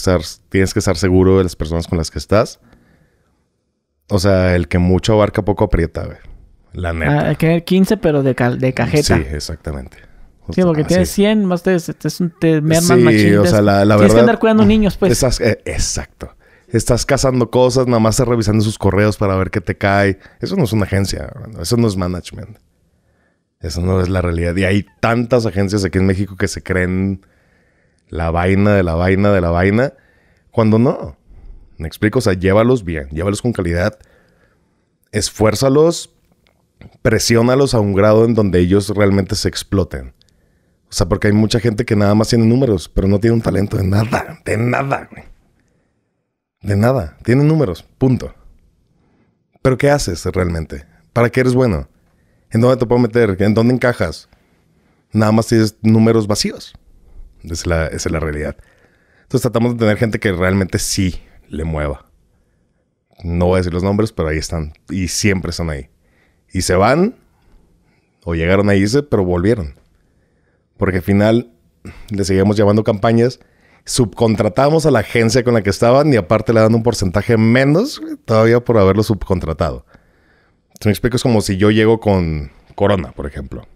que estar seguro de las personas con las que estás. O sea, el que mucho abarca poco aprieta, güey. La neta. hay ah, que tener 15, pero de, de cajeta. Sí, exactamente. sí, porque ah, tienes 100, más te, un, sí, o sea, la, verdad... Tienes que andar cuidando niños, pues. Eh, exacto. Estás cazando cosas, nada más estás revisando sus correos para ver qué te cae. Eso no es una agencia, eso no es management. Eso no es la realidad. Y hay tantas agencias aquí en México que se creen la vaina de la vaina de la vaina, cuando no. Me explico, o sea, llévalos bien, llévalos con calidad, esfuérzalos, presiónalos a un grado en donde ellos realmente se exploten. O sea, porque hay mucha gente que nada más tiene números, pero no tiene un talento de nada, de nada, güey. De nada, tiene números, punto. Pero ¿qué haces realmente? ¿Para qué eres bueno? ¿En dónde te puedo meter? ¿En dónde encajas? Nada más tienes números vacíos. Es la, esa es la realidad. Entonces tratamos de tener gente que realmente sí le mueva. No voy a decir los nombres, pero ahí están. Y siempre están ahí. Y se van, o llegaron ahí, pero volvieron. Porque al final le seguimos llevando campañas, subcontratamos a la agencia con la que estaban y aparte le dan un porcentaje menos todavía por haberlo subcontratado. te me explico, es como si yo llego con Corona, por ejemplo.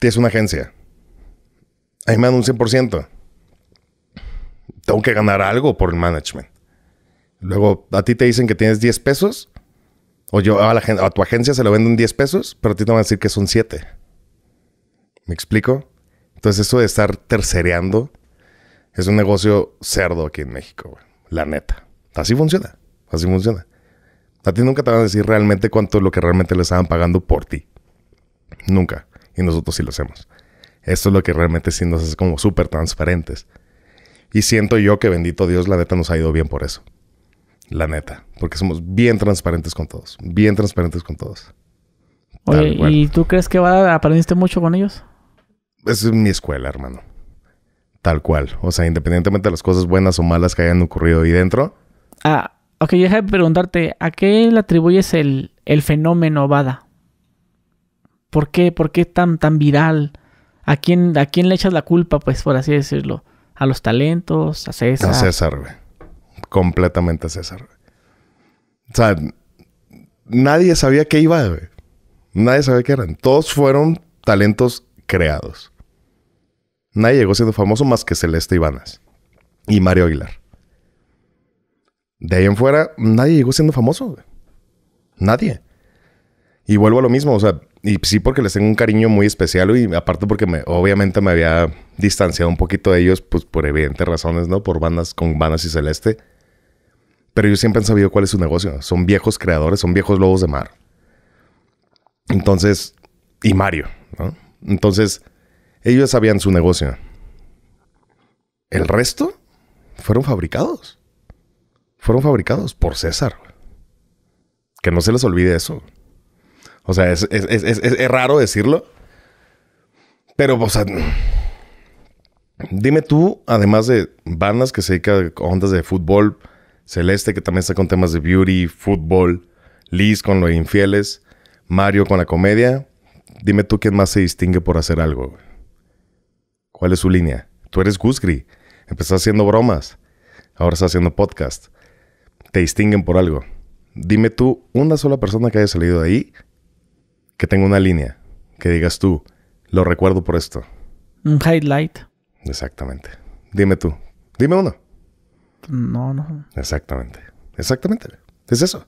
Es una agencia. Ahí me dan un 100%. Tengo que ganar algo por el management. Luego, a ti te dicen que tienes 10 pesos. O yo a, la, a tu agencia se lo venden 10 pesos, pero a ti te van a decir que son 7. ¿Me explico? Entonces, eso de estar tercereando es un negocio cerdo aquí en México, La neta. Así funciona. Así funciona. A ti nunca te van a decir realmente cuánto es lo que realmente le estaban pagando por ti. Nunca. Y nosotros sí lo hacemos. Esto es lo que realmente sí nos hace como súper transparentes. Y siento yo que bendito Dios, la neta nos ha ido bien por eso. La neta, porque somos bien transparentes con todos, bien transparentes con todos. Oye, ¿y tú crees que va, aprendiste mucho con ellos? Es mi escuela, hermano. Tal cual. O sea, independientemente de las cosas buenas o malas que hayan ocurrido ahí dentro. Ah, ok, déjame preguntarte, ¿a qué le atribuyes el, el fenómeno Bada? ¿Por qué? ¿Por qué tan, tan viral? ¿A quién, ¿A le echas la culpa, pues, por así decirlo? ¿A los talentos? ¿A César? A César, güey. Completamente a César. O sea, nadie sabía qué iba, güey. Nadie sabía qué eran. Todos fueron talentos creados. Nadie llegó siendo famoso más que Celeste Ibanas y Mario Aguilar. De ahí en fuera, nadie llegó siendo famoso. Güey. Nadie. Y vuelvo a lo mismo, o sea, y sí porque les tengo un cariño muy especial y aparte porque me, obviamente me había distanciado un poquito de ellos, pues por evidentes razones, ¿no? Por bandas con bandas y celeste. Pero ellos siempre han sabido cuál es su negocio. Son viejos creadores, son viejos lobos de mar. Entonces, y Mario, ¿no? Entonces, ellos sabían su negocio. El resto fueron fabricados. Fueron fabricados por César. Que no se les olvide eso. O sea, es, raro decirlo. Pero, o sea, dime tú, además de bandas que se dedican a ondas de fútbol, Celeste que también está con temas de beauty, fútbol, Liz con los infieles, Mario con la comedia, dime tú quién más se distingue por hacer algo. ¿Cuál es su línea? Tú eres Gusgri, empezaste haciendo bromas, ahora estás haciendo podcast. Te distinguen por algo. Dime tú una sola persona que haya salido de ahí que tenga una línea, que digas tú, lo recuerdo por esto. Un highlight. Exactamente. Dime tú, dime uno. No, no. Exactamente. Exactamente. Es eso.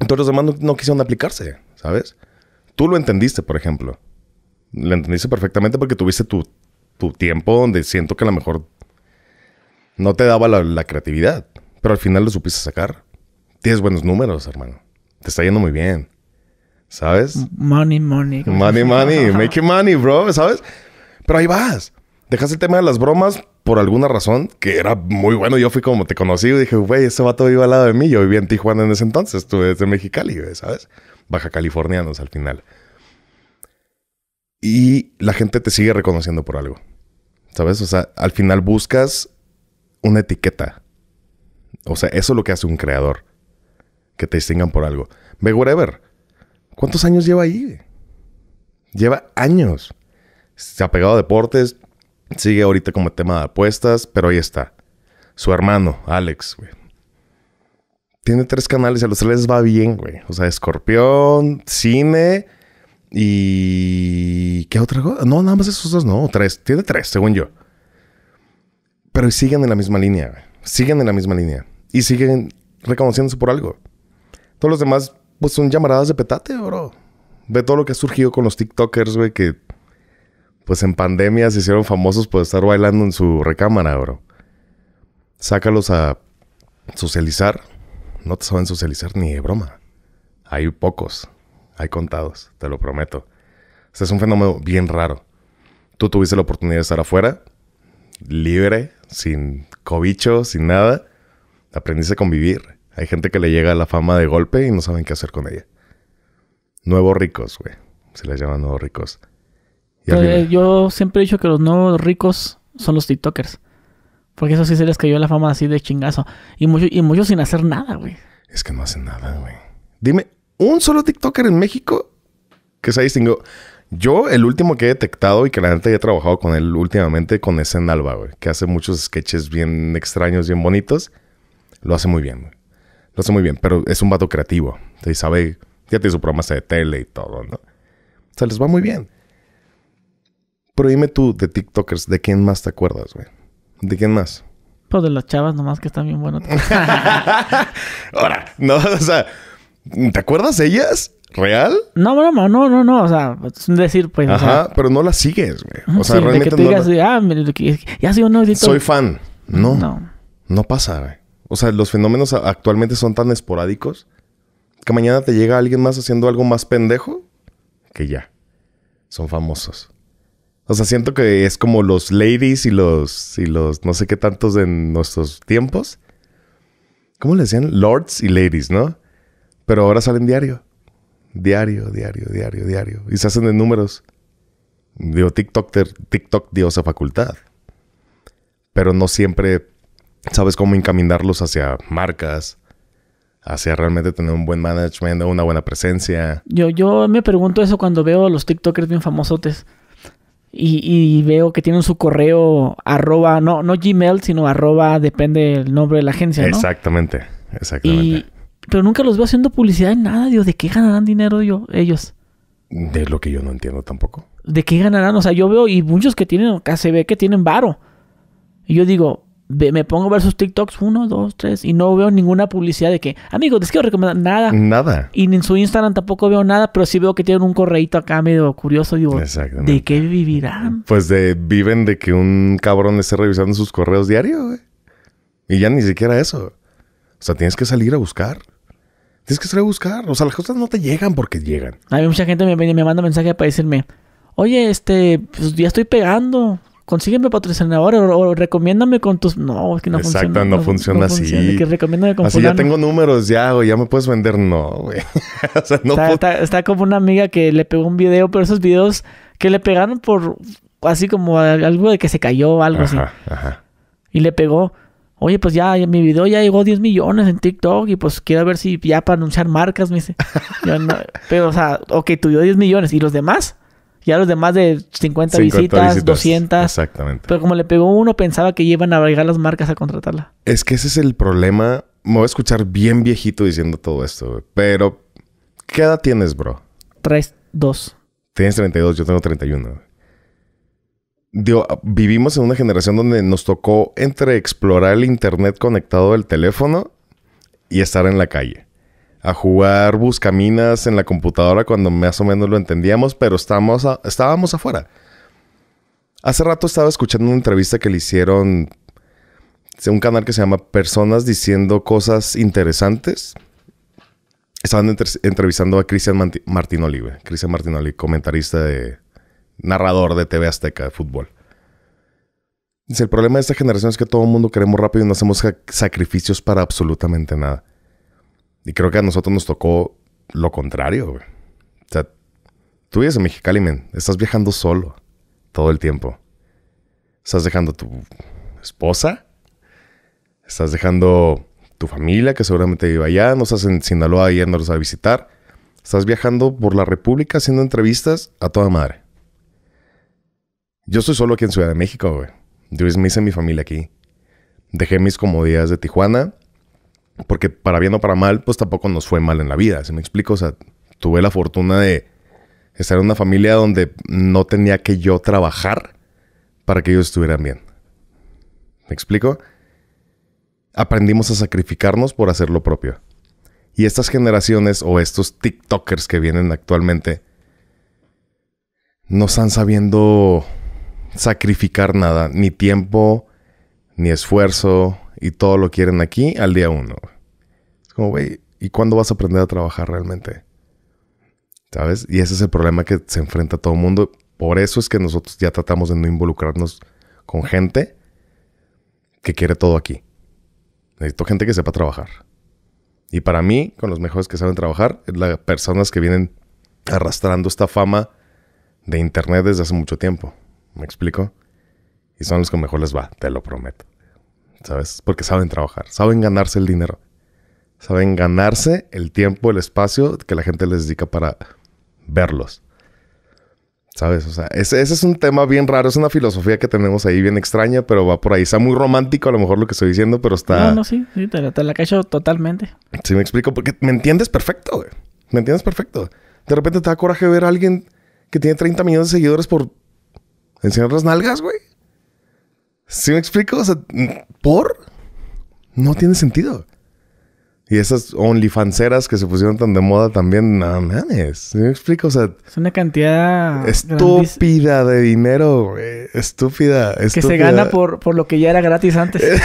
Entonces los demás no, quisieron aplicarse, ¿sabes? Tú lo entendiste, por ejemplo. Lo entendiste perfectamente porque tuviste tu, tiempo donde siento que a lo mejor no te daba la, la, creatividad, pero al final lo supiste sacar. Tienes buenos números, hermano. Te está yendo muy bien. ¿Sabes? Money, money. Money, money. Making money, bro. ¿Sabes? Pero ahí vas. Dejas el tema de las bromas por alguna razón, que era muy bueno. Yo fui como te conocí y dije, güey, ese vato vive al lado de mí. Yo vivía en Tijuana en ese entonces. Estuve desde Mexicali, ¿sabes? Baja californianos al final. Y la gente te sigue reconociendo por algo. ¿Sabes? O sea, al final buscas una etiqueta. O sea, eso es lo que hace un creador. Que te distingan por algo. Ve whatever. ¿Cuántos años lleva ahí? Lleva años. Se ha pegado a deportes, sigue ahorita como tema de apuestas, pero ahí está. Su hermano, Alex, güey. Tiene tres canales y a los tres les va bien, güey. O sea, escorpión, cine y... ¿Qué otra cosa? No, nada más esos dos, no, tres. Tiene tres, según yo. Pero siguen en la misma línea, güey. Siguen en la misma línea. Y siguen reconociéndose por algo. Todos los demás pues son llamaradas de petate, bro. Ve todo lo que ha surgido con los TikTokers, güey, que pues en pandemia se hicieron famosos por estar bailando en su recámara, bro. Sácalos a socializar. No te saben socializar ni de broma. Hay pocos, hay contados, te lo prometo. es un fenómeno bien raro. Tú tuviste la oportunidad de estar afuera, libre, sin cobicho, sin nada. Aprendiste a convivir hay gente que le llega la fama de golpe y no saben qué hacer con ella. Nuevos ricos, güey. Se les llama nuevos ricos. Eh, yo siempre he dicho que los nuevos ricos son los TikTokers. Porque eso sí se les cayó la fama así de chingazo. Y muchos y mucho sin hacer nada, güey. Es que no hacen nada, güey. Dime, un solo TikToker en México que se distinguido? Yo, el último que he detectado y que la gente he trabajado con él últimamente, con ese Alba, güey, que hace muchos sketches bien extraños, bien bonitos, lo hace muy bien, güey. Lo hace muy bien, pero es un vato creativo. Y sabe, ya tiene su programa de tele y todo, ¿no? O sea, les va muy bien. Pero dime tú, de TikTokers, ¿de quién más te acuerdas, güey? ¿De quién más? Pues de las chavas nomás que están bien buenas. Ahora, no, o sea, ¿te acuerdas de ellas? ¿Real? No, no, no, no, no, o sea, es decir, pues. Ajá, o sea, pero no las sigues, güey. O sea, sí, realmente. De que te digas, ah, ya soy un Soy fan. No. No. No pasa, güey. O sea, los fenómenos actualmente son tan esporádicos que mañana te llega alguien más haciendo algo más pendejo que ya. Son famosos. O sea, siento que es como los ladies y los, y los no sé qué tantos en nuestros tiempos. ¿Cómo le decían? Lords y ladies, ¿no? Pero ahora salen diario. Diario, diario, diario, diario. Y se hacen de números. Digo, TikTok, TikTok dio esa facultad. Pero no siempre sabes cómo encaminarlos hacia marcas, hacia realmente tener un buen management, una buena presencia. Yo, yo me pregunto eso cuando veo a los TikTokers bien famosotes. Y, veo que tienen su correo arroba, no, no Gmail, sino arroba, depende del nombre de la agencia. Exactamente, exactamente. pero nunca los veo haciendo publicidad en nada, ¿de qué ganarán dinero yo, ellos? De lo que yo no entiendo tampoco. ¿De qué ganarán? O sea, yo veo y muchos que tienen, acá se ve que tienen varo. Y yo digo, me pongo a ver sus TikToks, uno, dos, tres, y no veo ninguna publicidad de que, amigos, les quiero recomendar nada. Nada. Y en su Instagram tampoco veo nada, pero sí veo que tienen un correíto acá medio curioso. Digo, ¿de qué vivirán? Pues de, viven de que un cabrón esté revisando sus correos diario, güey. Y ya ni siquiera eso. O sea, tienes que salir a buscar. Tienes que salir a buscar. O sea, las cosas no te llegan porque llegan. A mí mucha gente me, me manda mensaje para decirme, oye, este, pues ya estoy pegando consígueme patrocinador o, recomiéndame con tus... No, es que no Exacto, funciona. Exacto, no, funciona así. que recomiéndame con Así ya tengo números, ya, güey, ya me puedes vender. No, güey. o sea, no está, está, como una amiga que le pegó un video, pero esos videos que le pegaron por... Así como algo de que se cayó algo así. Ajá. Y le pegó... Oye, pues ya, mi video ya llegó 10 millones en TikTok y pues quiero ver si ya para anunciar marcas, me dice. pero, o sea, ok, tú dio 10 millones. ¿Y los demás? Ya los demás de 50, visitas, 200. Exactamente. Pero como le pegó uno, pensaba que iban a llegar las marcas a contratarla. Es que ese es el problema. Me voy a escuchar bien viejito diciendo todo esto, Pero, ¿qué edad tienes, bro? Tres, dos. Tienes 32, yo tengo 31. vivimos en una generación donde nos tocó entre explorar el internet conectado al teléfono y estar en la calle a jugar buscaminas en la computadora cuando más o menos lo entendíamos, pero estábamos, estábamos afuera. Hace rato estaba escuchando una entrevista que le hicieron de un canal que se llama Personas diciendo cosas interesantes. Estaban entrevistando a Cristian Martín Olive, Cristian Martín comentarista de narrador de TV Azteca de fútbol. Dice, el problema de esta generación es que todo el mundo queremos rápido y no hacemos sacrificios para absolutamente nada. Y creo que a nosotros nos tocó lo contrario, güey. O sea, tú vives en Mexicali, men. Estás viajando solo todo el tiempo. Estás dejando tu esposa. Estás dejando tu familia, que seguramente vive allá. No estás en Sinaloa yéndolos a visitar. Estás viajando por la República haciendo entrevistas a toda madre. Yo estoy solo aquí en Ciudad de México, güey. Yo me hice mi familia aquí. Dejé mis comodidades de Tijuana porque para bien o para mal, pues tampoco nos fue mal en la vida, ¿se me explico? O sea, tuve la fortuna de estar en una familia donde no tenía que yo trabajar para que ellos estuvieran bien. ¿Me explico? Aprendimos a sacrificarnos por hacer lo propio. Y estas generaciones o estos TikTokers que vienen actualmente no están sabiendo sacrificar nada, ni tiempo, ni esfuerzo, y todo lo quieren aquí al día uno. Es como, güey, ¿y cuándo vas a aprender a trabajar realmente? ¿Sabes? Y ese es el problema que se enfrenta todo el mundo. Por eso es que nosotros ya tratamos de no involucrarnos con gente que quiere todo aquí. Necesito gente que sepa trabajar. Y para mí, con los mejores que saben trabajar, es las personas que vienen arrastrando esta fama de Internet desde hace mucho tiempo. ¿Me explico? Y son los que mejor les va, te lo prometo. ¿sabes? Porque saben trabajar, saben ganarse el dinero, saben ganarse el tiempo, el espacio que la gente les dedica para verlos. ¿Sabes? O sea, ese, es un tema bien raro, es una filosofía que tenemos ahí bien extraña, pero va por ahí. Está muy romántico a lo mejor lo que estoy diciendo, pero está... No, no, sí, sí te, te la cacho totalmente. Sí, me explico, porque me entiendes perfecto, güey. Me entiendes perfecto. De repente te da coraje ver a alguien que tiene 30 millones de seguidores por enseñar las nalgas, güey. ¿Sí me explico? O sea, ¿por? No tiene sentido. Y esas OnlyFanceras que se pusieron tan de moda también, nada mames. ¿Sí me explico? O sea... Es una cantidad... Estúpida de dinero, güey. Estúpida, Que se gana por, por lo que ya era gratis antes.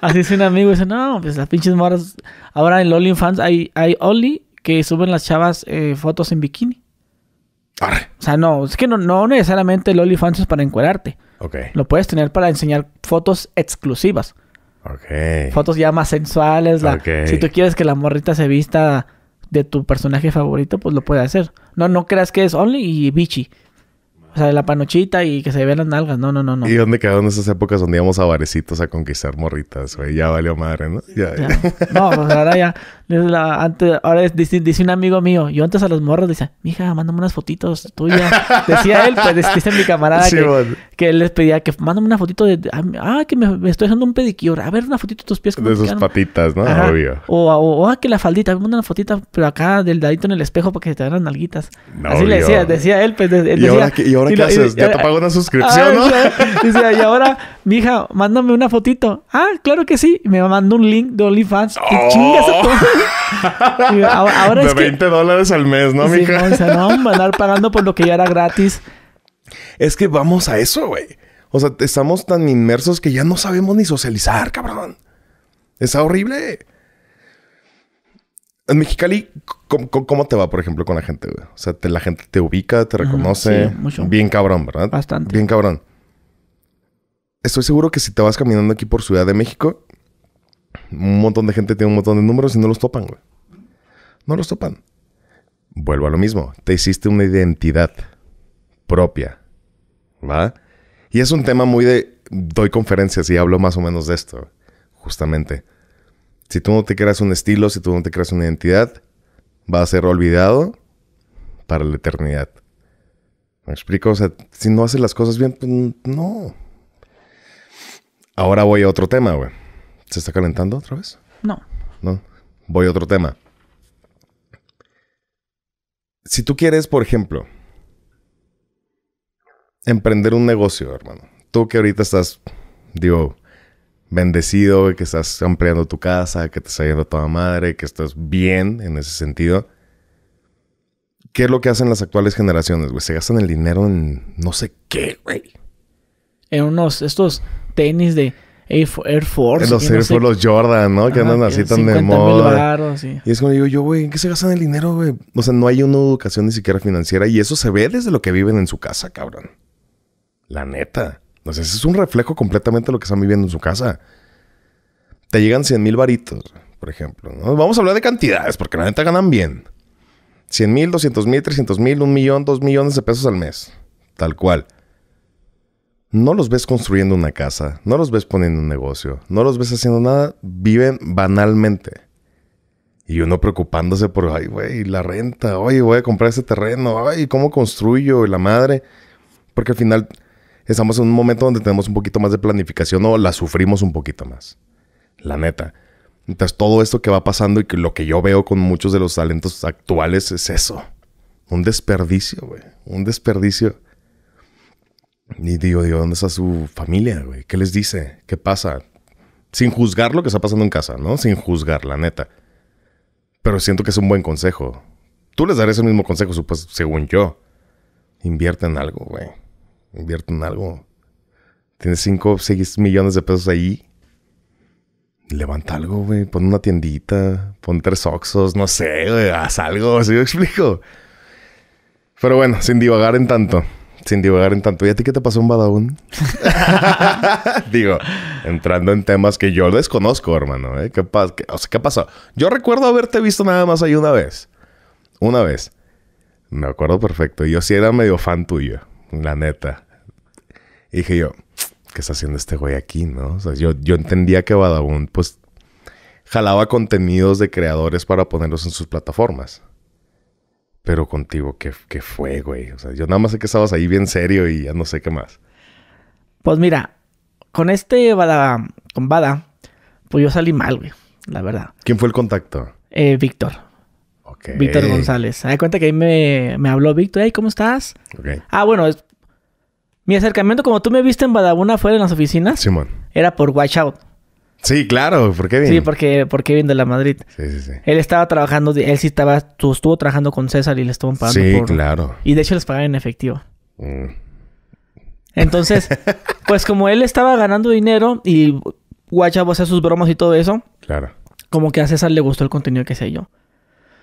Así es un amigo. Dice, no, pues las pinches moras... Ahora en OnlyFans hay, hay Only que suben las chavas eh, fotos en bikini. O sea, no, es que no, no necesariamente el OnlyFans es para encuerarte. Ok. Lo puedes tener para enseñar fotos exclusivas. Ok. Fotos ya más sensuales. La, Si tú quieres que la morrita se vista de tu personaje favorito, pues lo puedes hacer. No, no creas que es Only y Bichi. O sea, la panochita y que se vean las nalgas. No, no, no, no. ¿Y dónde quedaron esas épocas donde íbamos a barecitos a conquistar morritas, güey? Ya valió madre, ¿no? Ya, ya. No, pues ahora ya. antes, ahora dice, un amigo mío. Yo antes a los morros decía, mija, mándame unas fotitos tuyas. Decía él, pues es mi camarada que, que, él les pedía que mándame una fotito de... Ah, ah, que me, estoy haciendo un pedicure. A ver, una fotito de tus pies. De sus patitas, ¿no? Obvio. O, o, o ah, que la faldita. Manda una fotita, pero acá del dadito en el espejo para que se te vean las nalguitas. Así le decía. Decía él, pues... decía, ahora qué haces? ya te pago una ah, suscripción, ¿no? Dice, y ahora, mija, mándame una fotito. Ah, claro que sí. me manda un link de OnlyFans. ¡Qué oh. chingas a de 20 dólares al mes, ¿no, mija? o van a pagando por lo que ya era gratis. Es que vamos a eso, güey. O sea, estamos tan inmersos que ya no sabemos ni socializar, cabrón. Está horrible. En Mexicali, ¿cómo, te va, por ejemplo, con la gente, güey? O sea, la gente te ubica, te reconoce. Bien cabrón, ¿verdad? Bastante. Bien cabrón. Estoy seguro que si te vas caminando aquí por Ciudad de México, un montón de gente tiene un montón de números y no los topan, güey. No los topan. Vuelvo a lo mismo. Te hiciste una identidad propia. ¿Va? Y es un tema muy de. Doy conferencias y hablo más o menos de esto, justamente si tú no te creas un estilo, si tú no te creas una identidad, va a ser olvidado para la eternidad. ¿Me explico? O sea, si no haces las cosas bien, pues no. Ahora voy a otro tema, güey. ¿Se está calentando otra vez? No. No. Voy a otro tema. Si tú quieres, por ejemplo, emprender un negocio, hermano. Tú que ahorita estás, digo, bendecido, que estás ampliando tu casa, que te está yendo toda madre, que estás bien en ese sentido. ¿Qué es lo que hacen las actuales generaciones, güey? Se gastan el dinero en no sé qué, güey. En unos, estos tenis de Air Force. En los Air Force, los Jordan, ¿no? Que andan así tan de moda. Baros, sí. Y es como digo yo, güey, ¿en qué se gastan el dinero, güey? O sea, no hay una educación ni siquiera financiera y eso se ve desde lo que viven en su casa, cabrón. La neta. Entonces es un reflejo completamente de lo que están viviendo en su casa. Te llegan 100 mil varitos, por ejemplo. Vamos a hablar de cantidades, porque la renta ganan bien. 100 mil, 200 mil, 300 mil, un millón, dos millones de pesos al mes. Tal cual. No los ves construyendo una casa, no los ves poniendo un negocio, no los ves haciendo nada, viven banalmente. Y uno preocupándose por, ay, güey, la renta, oye, voy a comprar ese terreno, ay, ¿cómo construyo? La madre. Porque al final estamos en un momento donde tenemos un poquito más de planificación o la sufrimos un poquito más. La neta. Entonces todo esto que va pasando y que lo que yo veo con muchos de los talentos actuales es eso. Un desperdicio, güey. Un desperdicio. Y digo, digo, ¿dónde está su familia, güey? ¿Qué les dice? ¿Qué pasa? Sin juzgar lo que está pasando en casa, ¿no? Sin juzgar, la neta. Pero siento que es un buen consejo. Tú les darás el mismo consejo, según yo. Invierte en algo, güey invierte en algo. Tienes 5, 6 millones de pesos ahí. Levanta algo, güey. Pon una tiendita. Pon tres oxos. No sé, güey. Haz algo. así me explico? Pero bueno, sin divagar en tanto. Sin divagar en tanto. ¿Y a ti qué te pasó un Badaún? Digo, entrando en temas que yo desconozco, hermano. ¿eh? ¿Qué, qué, o ¿Qué pasó? Yo recuerdo haberte visto nada más ahí una vez. Una vez. Me acuerdo perfecto. Yo sí era medio fan tuyo la neta. dije yo, ¿qué está haciendo este güey aquí, no? yo, yo entendía que Badabun, pues, jalaba contenidos de creadores para ponerlos en sus plataformas. Pero contigo, ¿qué, qué fue, güey? O sea, yo nada más sé que estabas ahí bien serio y ya no sé qué más. Pues mira, con este Bada, con Bada, pues yo salí mal, güey, la verdad. ¿Quién fue el contacto? Eh, Víctor. Víctor González. Se cuenta que ahí me, habló Víctor. Hey, ¿cómo estás? Ah, bueno, es, mi acercamiento, como tú me viste en Badabuna fuera en las oficinas, Simón. era por Out. Sí, claro, por bien? Sí, porque, Porque de la Madrid. Sí, sí, sí. Él estaba trabajando, él sí estaba, estuvo trabajando con César y le estaban pagando. Sí, claro. Y de hecho les pagaban en efectivo. Mm. Entonces, pues como él estaba ganando dinero y Watchout hacía sus bromas y todo eso. Claro. Como que a César le gustó el contenido que sé yo.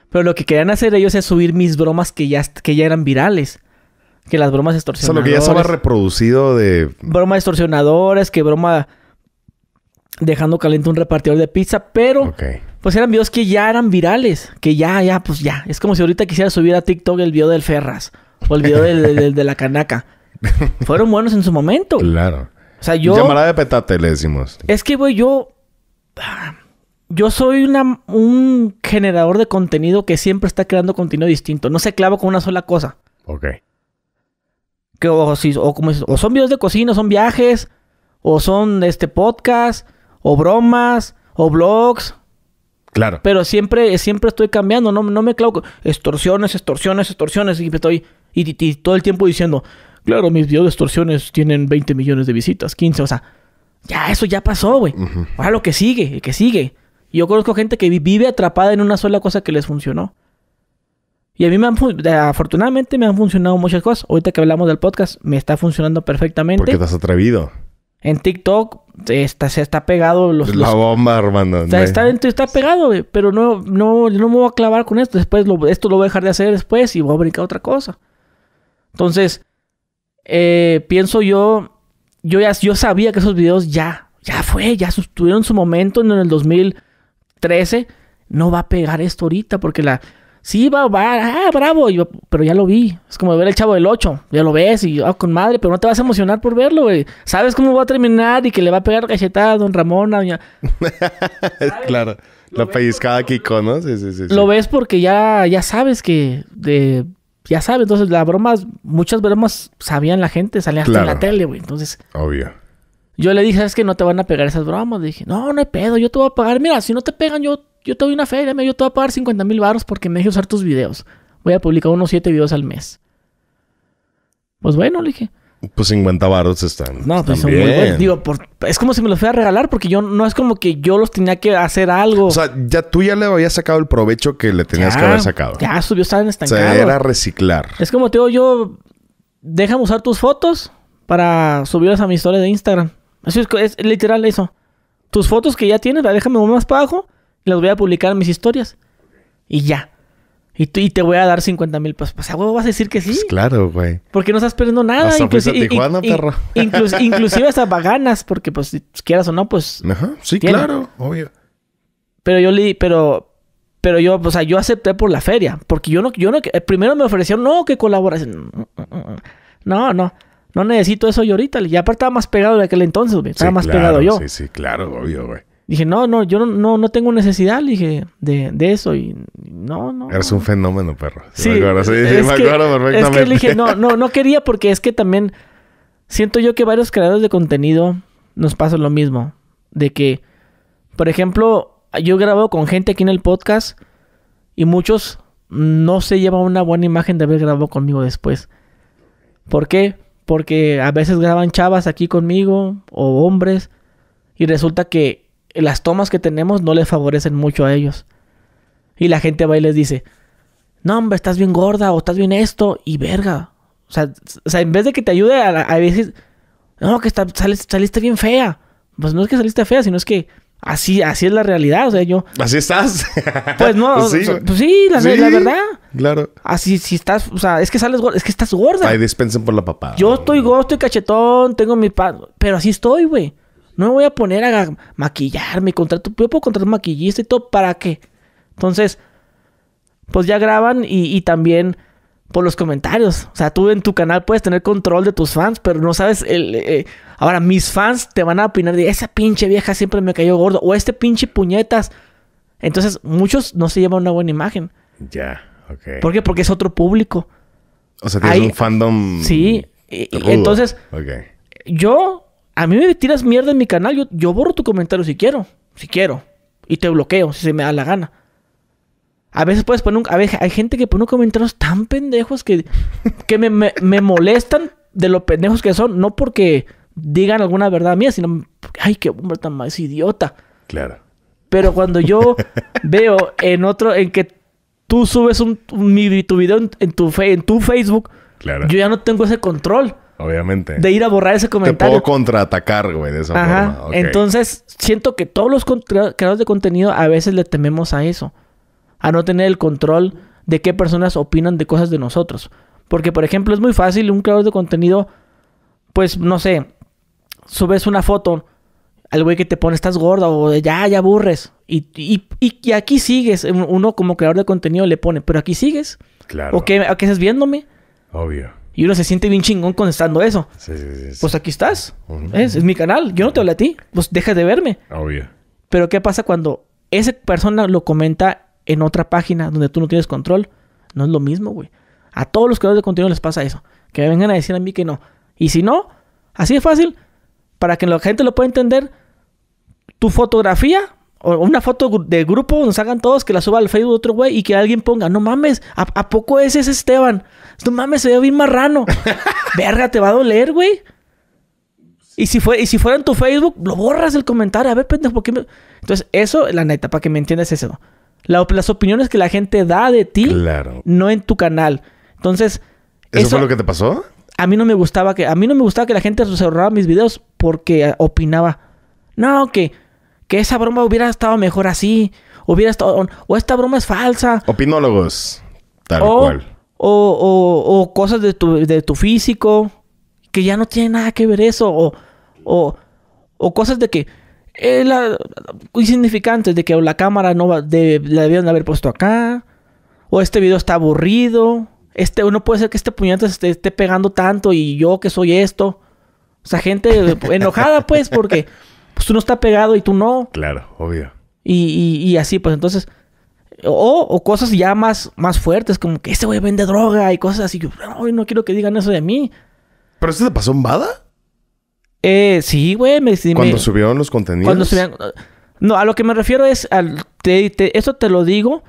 Pero lo que querían hacer ellos es subir mis bromas que ya, que ya eran virales. Que las bromas extorsionadoras. O lo que ya estaba reproducido de. Broma extorsionadoras, extorsionadores, que broma dejando caliente un repartidor de pizza, pero Ok. pues eran videos que ya eran virales, que ya, ya, pues ya. Es como si ahorita quisiera subir a TikTok el video del Ferras o el video del, de la canaca. Fueron buenos en su momento. Claro. O sea, yo... Llamará de petate, le decimos. Es que, güey, yo... Ah, yo soy una, un generador de contenido que siempre está creando contenido distinto. No se clavo con una sola cosa. Ok. o, como, son videos de cocina, son viajes, o son este podcast, o bromas, o blogs. Claro. Pero siempre, siempre estoy cambiando, no, no me clavo. Extorsiones, extorsiones, extorsiones. Y estoy. Y, todo el tiempo diciendo. Claro, mis videos de extorsiones tienen 20 millones de visitas, 15, o sea. Ya, eso ya pasó, güey. Ahora lo que sigue, el que sigue yo conozco gente que vive atrapada en una sola cosa que les funcionó. Y a mí me han, afortunadamente me han funcionado muchas cosas. Ahorita que hablamos del podcast, me está funcionando perfectamente. Porque estás has atrevido. En TikTok eh, está, se está pegado los... La bomba, hermano. está, está, pegado, pero no, no, no me voy a clavar con esto. Después esto lo voy a dejar de hacer después y voy a brincar otra cosa. Entonces, eh, pienso yo, yo ya yo sabía que esos videos ya, ya fue, ya tuvieron su momento en el 2000. 13, no va a pegar esto ahorita porque la... Sí, va, va, ah, bravo, yo, pero ya lo vi. Es como ver el chavo del 8, ya lo ves y ah, con madre, pero no te vas a emocionar por verlo, güey. Sabes cómo va a terminar y que le va a pegar cachetada a don Ramón, claro, la pellizcada que conoces... Lo ves porque ya, ya sabes que de ya sabes, entonces las bromas, muchas bromas sabían la gente, salían hasta en la tele, güey. Entonces, obvio. Yo le dije, es que no te van a pegar esas bromas? dije, no, no hay pedo, yo te voy a pagar. Mira, si no te pegan, yo, yo te doy una feria, yo te voy a pagar 50 mil baros porque me dejes usar tus videos. Voy a publicar unos 7 videos al mes. Pues bueno, le dije. Pues 50 baros están. No, pues son muy buenos. es como si me los fuera a regalar porque yo no es como que yo los tenía que hacer algo. O sea, ya tú ya le habías sacado el provecho que le tenías que haber sacado. Ya, subió, estaban estancados. era reciclar. Es como te digo yo, déjame usar tus fotos para subirlas a mi historia de Instagram. Así es, literal eso. Tus fotos que ya tienes, la déjame más para abajo y las voy a publicar en mis historias. Y ya. Y, te voy a dar 50 mil pesos. pues vas a decir que pues sí. Pues claro, güey. Porque no estás perdiendo nada. Tijuana, inclusive hasta paganas, porque pues si quieras o no, pues... Ajá, sí, claro, obvio. Pero yo le... Pero, pero yo, o sea, yo acepté por la feria. Porque yo no... Yo no eh, primero me ofrecieron, no, que colaboras. No, no. No necesito eso yo ahorita. Y aparte estaba más pegado de aquel entonces, güey. Estaba más pegado yo. Sí, sí, claro, obvio, güey. Dije, no, no, yo no, no, tengo necesidad, dije, de, de, eso. Y no, no. Eres un fenómeno, perro. Sí, me sí, Es que dije, no, no, no quería porque es que también siento yo que varios creadores de contenido nos pasa lo mismo. De que, por ejemplo, yo grabo con gente aquí en el podcast y muchos no se llevan una buena imagen de haber grabado conmigo después. ¿Por qué? Porque a veces graban chavas aquí conmigo o hombres y resulta que las tomas que tenemos no les favorecen mucho a ellos. Y la gente va y les dice, no hombre, estás bien gorda o estás bien esto y verga. O sea, en vez de que te ayude a, decir no, que está, saliste bien fea. Pues no es que saliste fea, sino es que así, así es la realidad, o sea, yo... Así estás. Pues no, pues, pues sí, la, verdad. Claro. Así, si estás, o sea, es que sales gorda, es que estás gorda. Ay, dispensen por la papá Yo estoy gordo, estoy cachetón, tengo mi... Pa... Pero así estoy, güey. No me voy a poner a maquillarme, contrato, yo puedo contratar un maquillista y todo, ¿para qué? Entonces, pues ya graban y también por los comentarios. O sea, tú en tu canal puedes tener control de tus fans, pero no sabes el... Eh, ahora, mis fans te van a opinar de esa pinche vieja siempre me cayó gordo o este pinche puñetas. Entonces, muchos no se llevan una buena imagen. Ya, ok. ¿Por qué? Porque es otro público. O sea, tienes un fandom... Sí. entonces, yo... A mí me tiras mierda en mi canal, yo, yo borro tu comentario si quiero, si quiero. Y te bloqueo si se me da la gana. A veces puedes poner un... A veces hay gente que pone comentarios tan pendejos que, que me, molestan de lo pendejos que son. No porque digan alguna verdad mía, sino... Ay, qué hombre tan más idiota. Claro. Pero cuando yo veo en otro... En que tú subes un, tu video en, tu en tu Facebook... Claro. Yo ya no tengo ese control. Obviamente. De ir a borrar ese comentario. Te puedo contraatacar, güey, de esa forma. Entonces, siento que todos los creadores de contenido a veces le tememos a eso a no tener el control de qué personas opinan de cosas de nosotros. Porque, por ejemplo, es muy fácil un creador de contenido, pues, no sé, subes una foto al güey que te pone, estás gorda o ya, ya aburres. Y, aquí sigues. Uno como creador de contenido le pone, pero aquí sigues. Claro. ¿O qué, estás viéndome? Obvio. Y uno se siente bien chingón contestando eso. Sí, sí, sí. Pues aquí estás. es, mi canal. Yo no te hablo a ti. Pues deja de verme. Obvio. Pero ¿qué pasa cuando esa persona lo comenta en otra página donde tú no tienes control, no es lo mismo, güey. A todos los creadores de contenido les pasa eso. Que me vengan a decir a mí que no. Y si no, así de fácil, para que la gente lo pueda entender, tu fotografía o una foto de grupo donde salgan todos, que la suba al Facebook de otro güey y que alguien ponga, no mames, ¿a, poco ese es Esteban? No mames, se ve bien marrano. Verga, te va a doler, güey. Y si, fue, y si fuera en tu Facebook, lo borras el comentario. A ver, pendejo, ¿por qué Entonces, eso, la neta, para que me entiendas eso las opiniones que la gente da de ti, claro. no en tu canal. Entonces, ¿Eso, fue lo que te pasó? A mí no me gustaba que a mí no me gustaba que la gente cerraba mis videos porque eh, opinaba. No, que que esa broma hubiera estado mejor así, hubiera estado o, esta broma es falsa. Opinólogos, tal o, cual. O, o, cosas de tu, de tu físico que ya no tiene nada que ver eso o o, o cosas de que es la, insignificante de que la cámara no de, la debieron haber puesto acá. O este video está aburrido. Este, no puede ser que este puñante esté, esté pegando tanto y yo que soy esto. O sea, gente enojada, pues, porque pues, tú no estás pegado y tú no. Claro, obvio. Y, así, pues entonces. O, cosas ya más, más fuertes, como que este güey vende droga y cosas así. Yo, no, quiero que digan eso de mí. ¿Pero eso te pasó en Bada? Eh, sí, güey. Me, cuando subieron los contenidos. No, a lo que me refiero es. Al, Eso te, te lo digo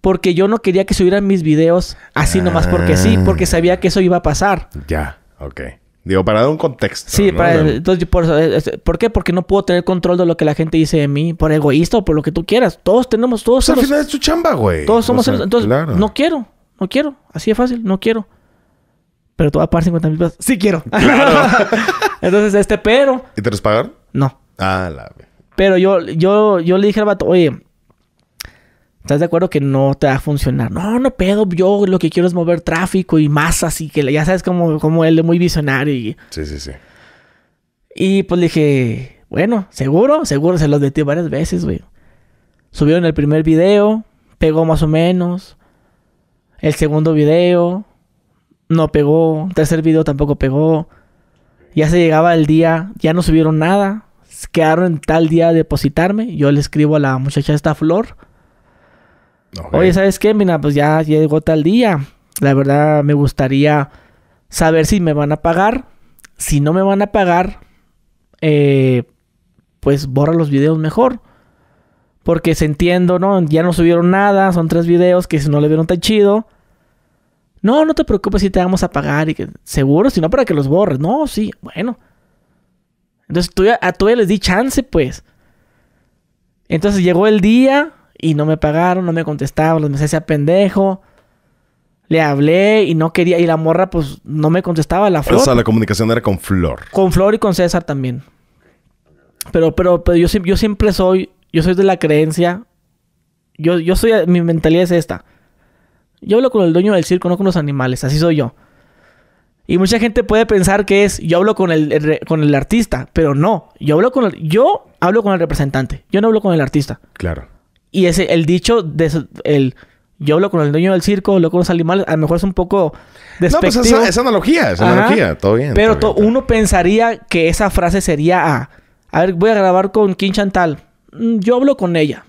porque yo no quería que subieran mis videos así ah. nomás porque sí, porque sabía que eso iba a pasar. Ya, ok. Digo, para dar un contexto. Sí, para, entonces, por, por, qué? Porque no puedo tener control de lo que la gente dice de mí, por egoísta o por lo que tú quieras. Todos tenemos, todos pues somos. Al final es tu chamba, güey. Todos somos. entonces, no quiero, no quiero. Así de fácil, no quiero pero te voy a pagar 50 mil pesos. Sí quiero. Entonces, este, pero. ¿Y te los pagaron? No. Ah, la Pero yo, yo, yo le dije al vato, oye, ¿Estás de acuerdo que no te va a funcionar? No, no pedo, yo lo que quiero es mover tráfico y masas y que ya sabes como, como él es muy visionario y... Sí, sí, sí. Y pues le dije, bueno, seguro, seguro, se los metió varias veces, güey. Subieron el primer video, pegó más o menos. El segundo video, no pegó, tercer video tampoco pegó. Ya se llegaba el día, ya no subieron nada. Quedaron en tal día a depositarme. Yo le escribo a la muchacha esta flor. Oye, ¿sabes qué? Mira, pues ya, llegó tal día. La verdad me gustaría saber si me van a pagar. Si no me van a pagar, eh, pues borra los videos mejor. Porque se entiendo, ¿no? Ya no subieron nada, son tres videos que si no le vieron tan chido. No, no te preocupes si te vamos a pagar y si no para que los borres. No, sí, bueno. Entonces a tú ah, les di chance, pues. Entonces llegó el día y no me pagaron, no me contestaban, los me pendejo. Le hablé y no quería, y la morra pues no me contestaba la flor. O sea, la comunicación era con Flor. Con Flor y con César también. Pero, pero, pero yo, yo siempre soy, yo soy de la creencia, yo, yo soy, mi mentalidad es esta. Yo hablo con el dueño del circo, no con los animales, así soy yo. Y mucha gente puede pensar que es yo hablo con el, con el artista, pero no, yo hablo con el, yo hablo con el representante, yo no hablo con el artista. Claro. Y ese el dicho de el yo hablo con el dueño del circo, hablo con los animales, a lo mejor es un poco despectivo. No, pues esa, analogía, Es analogía, todo bien. Pero uno pensaría que esa frase sería a, ah, a ver, voy a grabar con Kim Chantal. Mm, yo hablo con ella,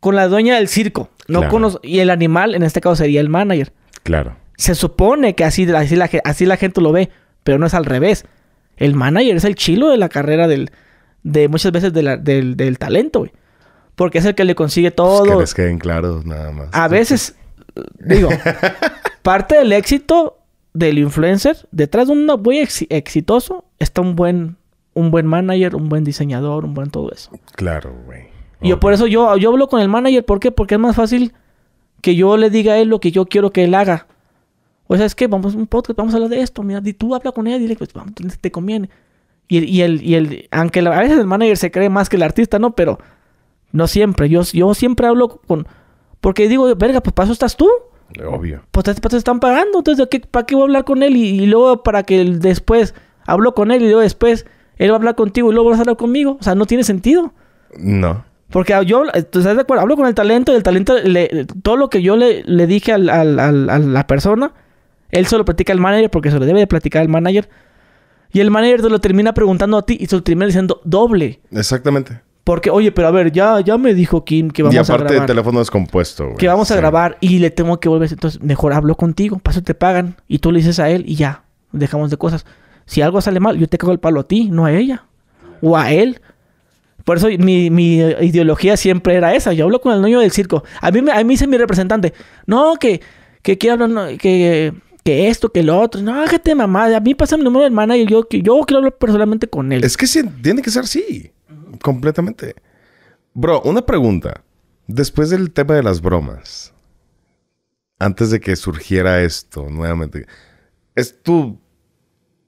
con la dueña del circo. No y el animal, en este caso, sería el manager. Claro. Se supone que así, así, la, así la gente lo ve, pero no es al revés. El manager es el chilo de la carrera del, de muchas veces del, talento, güey. Porque es el que le consigue pues todo. que les queden claros nada más. A veces, digo, parte del éxito del influencer, detrás de un no exitoso, está un buen, un buen manager, un buen diseñador, un buen todo eso. Claro, güey y Yo por eso yo, yo hablo con el manager, ¿por qué? Porque es más fácil que yo le diga a él lo que yo quiero que él haga. O sea, es que vamos a un podcast, vamos a hablar de esto, mira, tú habla con él, dile pues vamos, te conviene. Y, el, y el, aunque a veces el manager se cree más que el artista, ¿no? Pero no siempre, yo, yo siempre hablo con, porque digo, verga, pues para eso estás tú. Obvio. Pues te, están pagando, entonces ¿para qué voy a hablar con él? Y, luego para que después, hablo con él y luego después, él va a hablar contigo y luego vas a hablar conmigo. O sea, no tiene sentido. No. Porque yo, ¿estás de acuerdo? Hablo con el talento y el talento, todo lo que yo le, dije a la persona, él solo platica al manager porque se lo debe de platicar el manager. Y el manager lo termina preguntando a ti y se lo termina diciendo doble. Exactamente. Porque, oye, pero a ver, ya, ya me dijo Kim que vamos a grabar. Y aparte el teléfono descompuesto, güey. Que vamos a grabar y le tengo que volver. Entonces, mejor hablo contigo. Paso te pagan. Y tú le dices a él y ya. Dejamos de cosas. Si algo sale mal, yo te cago el palo a ti, no a ella. O a él. Por eso mi, ideología siempre era esa. Yo hablo con el dueño del circo. A mí, a mí dice mi representante, no, que, que quiero que, esto, que lo otro. No, déjate mamá. A mí pasa mi número hermana y Yo, yo quiero hablar personalmente con él. Es que tiene que ser así. Completamente. Bro, una pregunta. Después del tema de las bromas, antes de que surgiera esto nuevamente, ¿es tu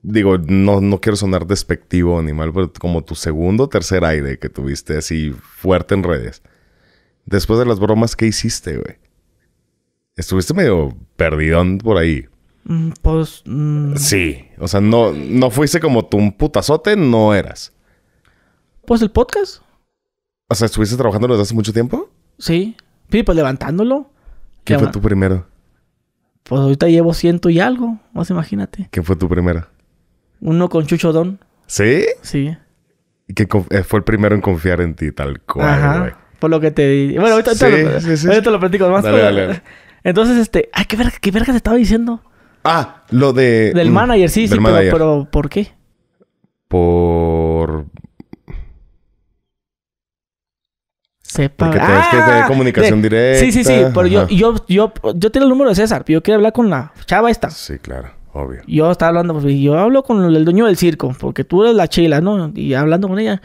digo, no, no quiero sonar despectivo ni mal, pero como tu segundo o tercer aire que tuviste así fuerte en redes. Después de las bromas que hiciste, güey. Estuviste medio perdidón por ahí. Mm, pues. Mm. Sí. O sea, no, no fuiste como tú un putazote, no eras. Pues el podcast. O sea, ¿estuviste trabajando desde hace mucho tiempo? Sí. Sí, pues levantándolo. ¿Qué fue tu primero? Pues ahorita llevo ciento y algo. Más imagínate. ¿Qué fue tu primero? Uno con Chucho Don. ¿Sí? Sí. Que eh, fue el primero en confiar en ti, tal cual, Ajá. Por lo que te di. Bueno, ahorita, te lo, lo platico más. Entonces, este. Ay, qué verga, qué verga te estaba diciendo. Ah, lo de. Del mm, manager, sí, sí, Pero, ¿por qué? Por. Sepa. Porque ¡Ah! que tener comunicación directa. Sí, sí, sí. Pero yo, yo, yo, yo tengo el número de César. Yo quiero hablar con la chava esta. Sí, claro. Yo estaba hablando, pues, yo hablo con el dueño del circo, porque tú eres la chila, ¿no? Y hablando con ella,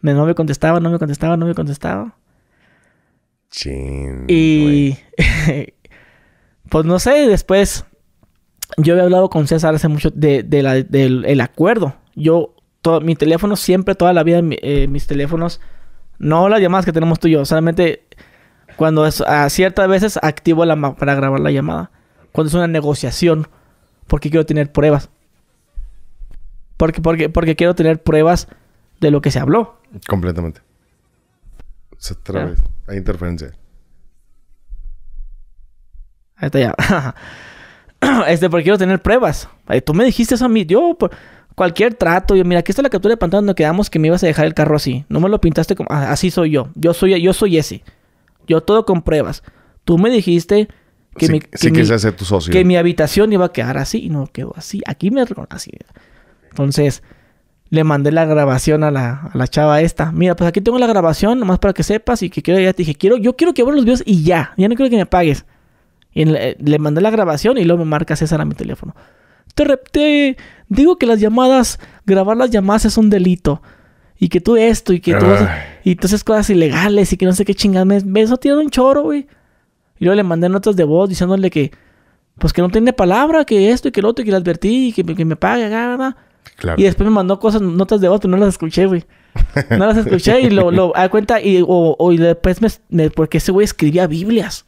me, novio contestaba, no me contestaba, no me contestaba. Chin, y pues no sé, después yo había hablado con César hace mucho de, del acuerdo. Yo, mi teléfono siempre, toda la vida, eh, mis teléfonos, no las llamadas que tenemos tú y yo, solamente cuando a ciertas veces activo la para grabar la llamada. Cuando es una negociación, porque quiero tener pruebas. Porque, porque, porque quiero tener pruebas de lo que se habló. Completamente. Se otra vez. Hay interferencia. Ahí está ya. este, porque quiero tener pruebas. Tú me dijiste eso a mí. Yo, cualquier trato, yo, mira, aquí está la captura de pantalla donde quedamos que me ibas a dejar el carro así. No me lo pintaste como. Ah, así soy yo. Yo soy, yo soy ese. Yo todo con pruebas. Tú me dijiste que mi, mi habitación iba a quedar así y no quedó así. Aquí me así. Entonces, le mandé la grabación a la, la, chava esta. Mira, pues aquí tengo la grabación, nomás para que sepas y que quiero, ya te dije, quiero, yo quiero que abran los videos y ya, ya no quiero que me pagues. Y eh, le, mandé la grabación y luego me marca César a mi teléfono. Te, te, digo que las llamadas, grabar las llamadas es un delito. Y que tú esto, y que tú... entonces cosas ilegales y que no sé qué chingadas. Me, eso tiene un choro, güey. Y luego le mandé notas de voz diciéndole que, pues que no tiene palabra, que esto y que lo otro, y que le advertí, y que, me pague, ¿verdad? Claro. Y después me mandó cosas, notas de voz, pero no las escuché, güey. No las escuché y lo, lo cuenta, y, o, después me, porque ese güey escribía Biblias.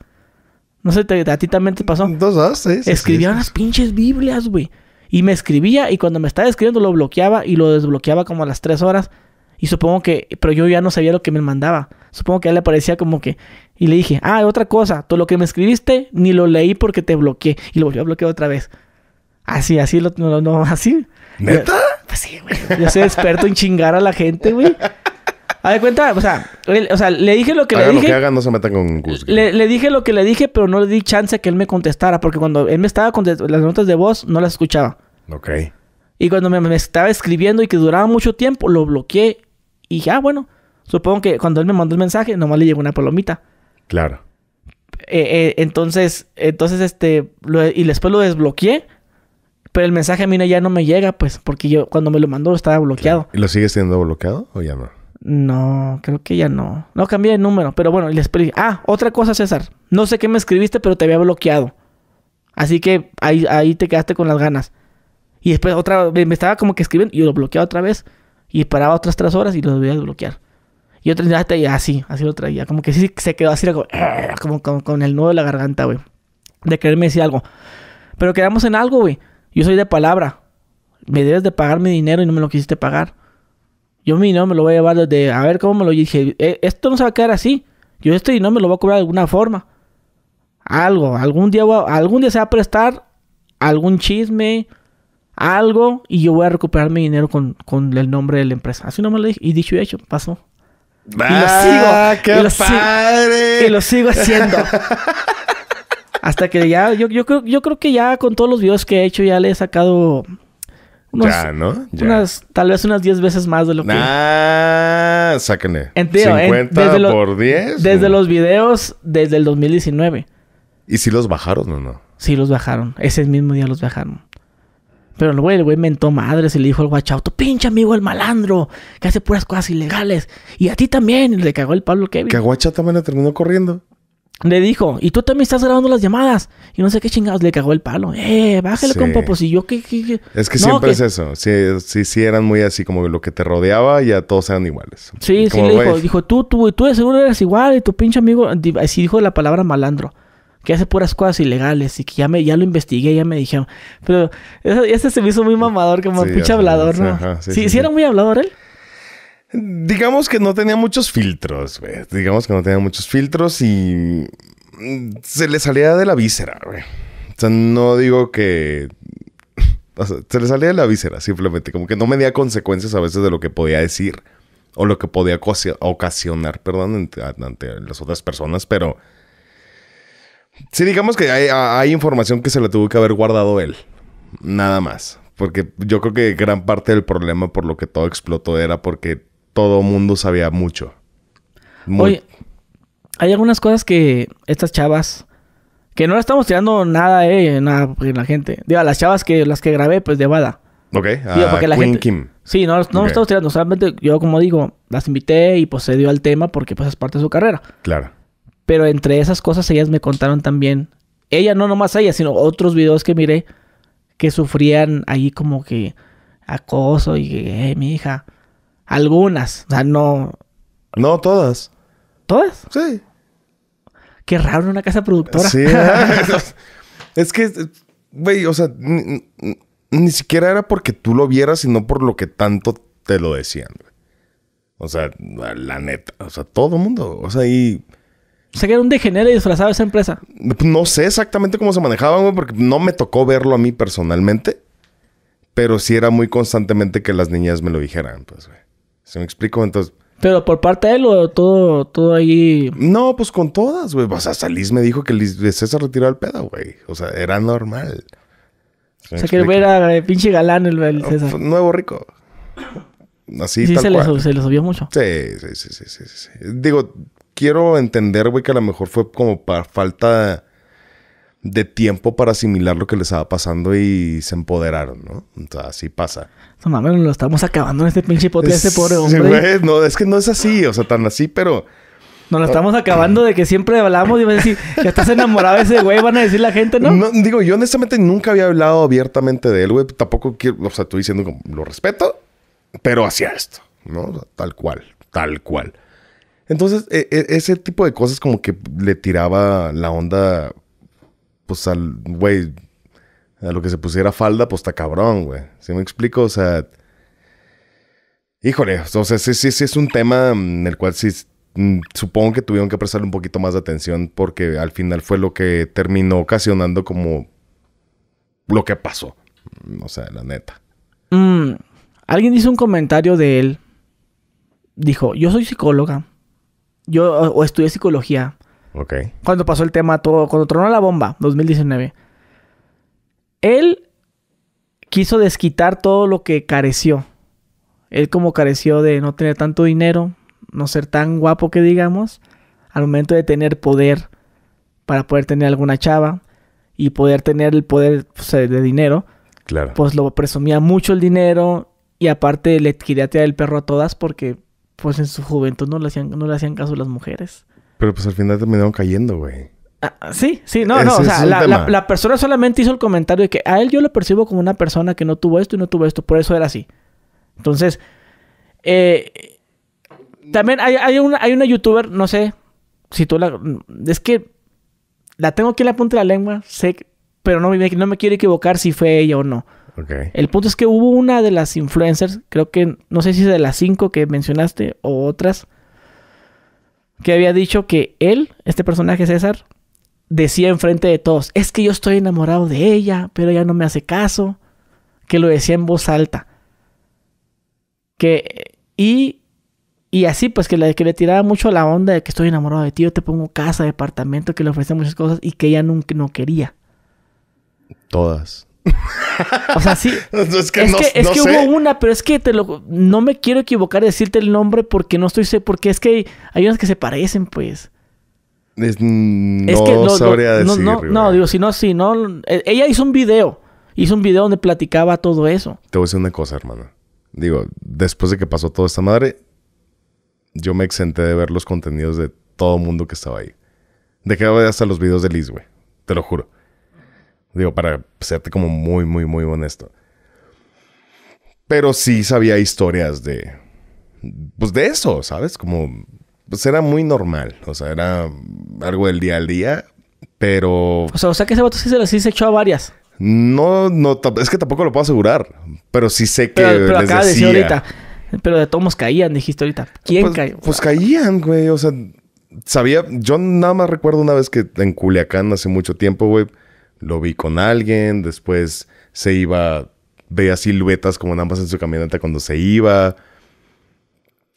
No sé, te, a ti también te pasó. Dos, dos, sí. escribía unas pinches Biblias, güey. Y me escribía, y cuando me estaba escribiendo lo bloqueaba y lo desbloqueaba como a las tres horas. Y supongo que, pero yo ya no sabía lo que me mandaba. Supongo que a él le parecía como que, y le dije, ah, otra cosa, todo lo que me escribiste ni lo leí porque te bloqueé. Y lo volvió a bloquear otra vez. Así, así, no, no, así. ¿Neta? pues sí, güey. Yo soy experto en chingar a la gente, güey. A ver, cuenta, o sea, o sea, le dije lo que le dije. Lo que hagan, no se metan con le, le, dije lo que le dije, pero no le di chance a que él me contestara, porque cuando él me estaba contestando las notas de voz, no las escuchaba. Ok. Y cuando me, estaba escribiendo y que duraba mucho tiempo, lo bloqueé y ya, ah, bueno. Supongo que cuando él me mandó el mensaje, nomás le llegó una palomita. Claro. Eh, eh, entonces, entonces, este, lo, y después lo desbloqueé. Pero el mensaje a mí ya no me llega, pues, porque yo cuando me lo mandó estaba bloqueado. ¿Y lo sigues siendo bloqueado o ya no? No, creo que ya no. No cambié de número, pero bueno, y dije... Ah, otra cosa, César. No sé qué me escribiste, pero te había bloqueado. Así que ahí, ahí te quedaste con las ganas. Y después otra vez... me estaba como que escribiendo y lo bloqueaba otra vez. Y paraba otras tres horas y lo debía desbloquear y Yo te así, así lo traía. Como que sí se quedó así, como, eh, con el nudo de la garganta, güey. De quererme decir algo. Pero quedamos en algo, güey. Yo soy de palabra. Me debes de pagar mi dinero y no me lo quisiste pagar. Yo mi dinero me lo voy a llevar desde... A ver cómo me lo... dije, eh, esto no se va a quedar así. Yo este no me lo voy a cobrar de alguna forma. Algo. Algún día, algún día se va a prestar algún chisme algo y yo voy a recuperar mi dinero con, el nombre de la empresa. Así no me lo dije. Y dicho y hecho, pasó y lo ¡Ah, sigo. y lo Sigo, haciendo. Hasta que ya, yo, creo, que ya con todos los videos que he hecho, ya le he sacado. ya, tal vez unas 10 veces más de lo que. Ah, sáquenle. 50 por 10. Desde los videos, desde el 2019. ¿Y si los bajaron o no? Sí, los bajaron. Ese mismo día los bajaron. Pero el güey, el güey mentó madres y le dijo al guachao, tu pinche amigo el malandro, que hace puras cosas ilegales. Y a ti también, le cagó el Pablo Kevin. Que guachao también le terminó corriendo. Le dijo, y tú también estás grabando las llamadas. Y no sé qué chingados le cagó el palo. Eh, bájale, con compa, pues, si yo qué. qué, Es que siempre es eso. Sí, sí, sí, eran muy así, como lo que te rodeaba, y a todos eran iguales. Sí, sí, le dijo, dijo, tú, tú, tú de seguro eres igual, y tu pinche amigo, si dijo la palabra malandro que hace puras cosas ilegales y que ya me ya lo investigué, ya me dijeron. Pero ese se me hizo muy mamador, como sí, hablador, ¿no? sí, sí, era muy hablador él. Digamos que no tenía muchos filtros, güey. Digamos que no tenía muchos filtros y mm, se le salía de la víscera, güey. O sea, no digo que se le salía de la víscera, simplemente como que no me medía consecuencias a veces de lo que podía decir o lo que podía ocasionar, perdón, ante las otras personas, pero Sí, digamos que hay, información que se la tuvo que haber guardado él. Nada más. Porque yo creo que gran parte del problema por lo que todo explotó era porque todo mundo sabía mucho. Muy... Oye, hay algunas cosas que estas chavas, que no le estamos tirando nada, eh, nada, porque la gente. Digo, las chavas que las que grabé, pues de Bada. Ok, digo, Sí, no, no estamos tirando. Solamente yo, como digo, las invité y pues se dio al tema porque pues es parte de su carrera. Claro. Pero entre esas cosas ellas me contaron también, ella no nomás ella, sino otros videos que miré que sufrían ahí como que acoso y eh, mi hija. Algunas, o sea, no. No, todas. ¿Todas? Sí. Qué raro una casa productora. Sí. es que, güey, o sea, ni, siquiera era porque tú lo vieras, sino por lo que tanto te lo decían. O sea, la neta, o sea, todo mundo. O sea, y o sea, que era un y y disfrazaba esa empresa. No sé exactamente cómo se manejaban, güey, porque no me tocó verlo a mí personalmente. Pero sí era muy constantemente que las niñas me lo dijeran, pues, güey. ¿Se me explico? Entonces... ¿Pero por parte de él o todo, todo ahí...? No, pues con todas, güey. O sea, hasta Liz me dijo que César retiró el pedo, güey. O sea, era normal. o sea, que era eh, pinche galán el, César. Pues, nuevo rico. Así, sí, tal se, cual. Les, se subió mucho. Sí, sí, sí, sí, sí, Digo, quiero entender, güey, que a lo mejor fue como para falta de tiempo para asimilar lo que les estaba pasando y se empoderaron, ¿no? O sea, así pasa. No mames, lo estamos acabando en este pinche podcast, este pobre hombre. güey, no, es que no es así, o sea, tan así, pero... Nos lo estamos acabando de que siempre hablamos y van a decir, ya estás enamorado de ese güey, van a decir la gente, ¿no? Digo, yo honestamente nunca había hablado abiertamente de él, güey. Tampoco quiero, o sea, estoy diciendo que lo respeto, pero hacía esto, ¿no? O sea, tal cual, tal cual. Entonces, e, e, ese tipo de cosas como que le tiraba la onda, pues al, güey, a lo que se pusiera falda, pues está cabrón, güey. ¿Sí me explico? O sea, híjole, o sea, sí, sí, es un tema en el cual sí, mm, supongo que tuvieron que prestarle un poquito más de atención porque al final fue lo que terminó ocasionando como lo que pasó. O sea, la neta. Mm, alguien hizo un comentario de él. Dijo, yo soy psicóloga yo o estudié psicología. Ok. Cuando pasó el tema todo, cuando tronó la bomba, 2019. Él quiso desquitar todo lo que careció. Él como careció de no tener tanto dinero, no ser tan guapo que digamos, al momento de tener poder para poder tener alguna chava y poder tener el poder de dinero. Claro. Pues lo presumía mucho el dinero y aparte le quería tirar el perro a todas porque pues en su juventud no le hacían, no le hacían caso las mujeres. Pero pues al final terminaron cayendo, güey. Ah, ah, sí, sí, no, no, o sea, la, persona solamente hizo el comentario de que a él yo lo percibo como una persona que no tuvo esto y no tuvo esto, por eso era así. Entonces, eh, también hay, una, hay una youtuber, no sé si tú la... Es que la tengo aquí en la punta de la lengua, sé, pero no, no me quiere equivocar si fue ella o no. El punto es que hubo una de las influencers, creo que, no sé si es de las cinco que mencionaste o otras, que había dicho que él, este personaje César, decía enfrente de todos, es que yo estoy enamorado de ella, pero ella no me hace caso, que lo decía en voz alta. Que, y, y así, pues que le, que le tiraba mucho la onda de que estoy enamorado de ti, yo te pongo casa, departamento, que le ofrecía muchas cosas y que ella nunca no quería. Todas o sea, sí. es que, hubo una, pero es que te lo, no me quiero equivocar de decirte el nombre porque no estoy sé, porque es que hay unas que se parecen, pues. Es, mm, no no, sabría decir. No, digo, si no, si no. E, ella hizo un video. Hizo un video donde platicaba todo eso. Te voy a decir una cosa, hermana Digo, después de que pasó toda esta madre, yo me exenté de ver los contenidos de todo mundo que estaba ahí. de ver hasta los videos de Liz, güey. Te lo juro. Digo, para serte como muy, muy, muy honesto. Pero sí sabía historias de. Pues de eso, ¿sabes? Como. Pues era muy normal. O sea, era algo del día al día. Pero. O sea, o sea que ese vato sí se, sí se echó a varias. No, no, es que tampoco lo puedo asegurar. Pero sí sé que. Pero, les acá decía, ahorita. Pero de todos caían, dijiste ahorita. ¿Quién pues, Pues caían, güey. O sea, sabía. Yo nada más recuerdo una vez que en Culiacán hace mucho tiempo, güey lo vi con alguien, después se iba, veía siluetas como nada más en su camioneta cuando se iba.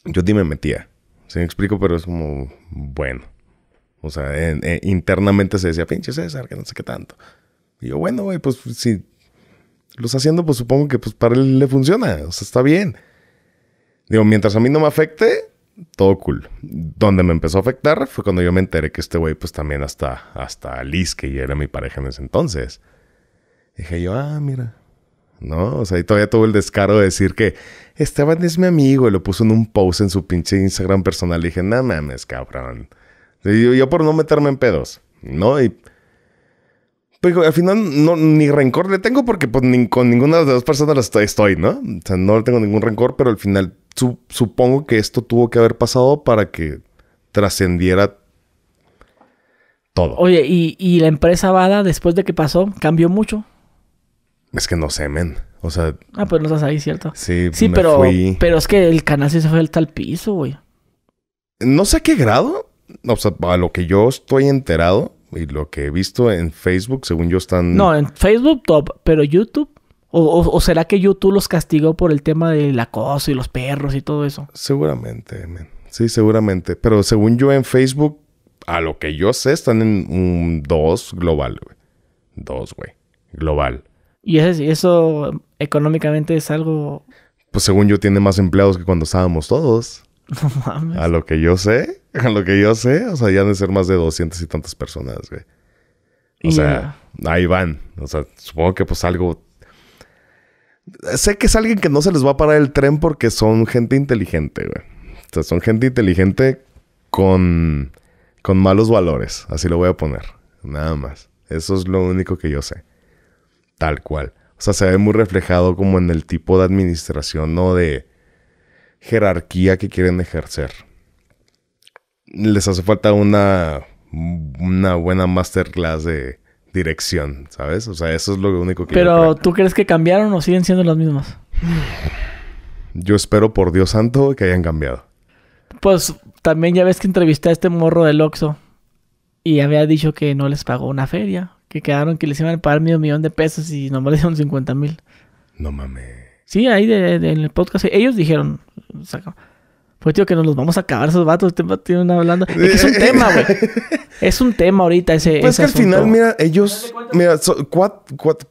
Yo dime me metía, se me explico, pero es como, bueno. O sea, internamente se decía, pinche César, que no sé qué tanto. Y yo, bueno, pues si lo está haciendo, pues supongo que pues para él le funciona, o sea, está bien. Digo, mientras a mí no me afecte, todo cool. Donde me empezó a afectar fue cuando yo me enteré que este güey, pues también hasta, hasta Liz, que ya era mi pareja en ese entonces. Dije yo, ah, mira. No, o sea, y todavía tuvo el descaro de decir que Esteban es mi amigo y lo puso en un post en su pinche Instagram personal. Y dije, no mames, cabrón. yo, por no meterme en pedos, ¿no? Y. Pero pues, al final no, ni rencor le tengo porque pues, con ninguna de las dos personas estoy, ¿no? O sea, no le tengo ningún rencor, pero al final supongo que esto tuvo que haber pasado para que trascendiera todo. Oye, ¿y, la empresa Vada después de que pasó, cambió mucho? Es que no sé, men. O sea... Ah, pues no estás ahí, ¿cierto? Sí, sí pero, pero es que el canal se fue al tal piso, güey. No sé a qué grado. O sea, a lo que yo estoy enterado y lo que he visto en Facebook, según yo están... No, en Facebook top, pero YouTube o, será que YouTube los castigó por el tema del acoso y los perros y todo eso? Seguramente, sí, seguramente. Pero según yo en Facebook, a lo que yo sé, están en un 2 global, güey. 2, güey. Global. ¿Y eso, eso económicamente es algo...? Pues según yo tiene más empleados que cuando estábamos todos. A lo que yo sé, a lo que yo sé, o sea, ya han de ser más de 200 y tantas personas, güey. O sea, ahí van. O sea, supongo que pues algo Sé que es alguien que no se les va a parar el tren porque son gente inteligente, güey. O sea, son gente inteligente con, malos valores. Así lo voy a poner. Nada más. Eso es lo único que yo sé. Tal cual. O sea, se ve muy reflejado como en el tipo de administración o de jerarquía que quieren ejercer. Les hace falta una, una buena masterclass de dirección, ¿sabes? O sea, eso es lo único que... Pero tú crees que cambiaron o siguen siendo las mismas? Yo espero por Dios santo que hayan cambiado. Pues también ya ves que entrevisté a este morro del Oxxo y había dicho que no les pagó una feria, que quedaron que les iban a pagar medio millón de pesos y nomás le dieron 50 mil. No mames. Sí, ahí de, en el podcast ellos dijeron, pues tío, que nos los vamos a acabar esos vatos. Tienen hablando. Es es un tema, güey. es un tema ahorita ese. Pues que al final, mira, ellos. Mira,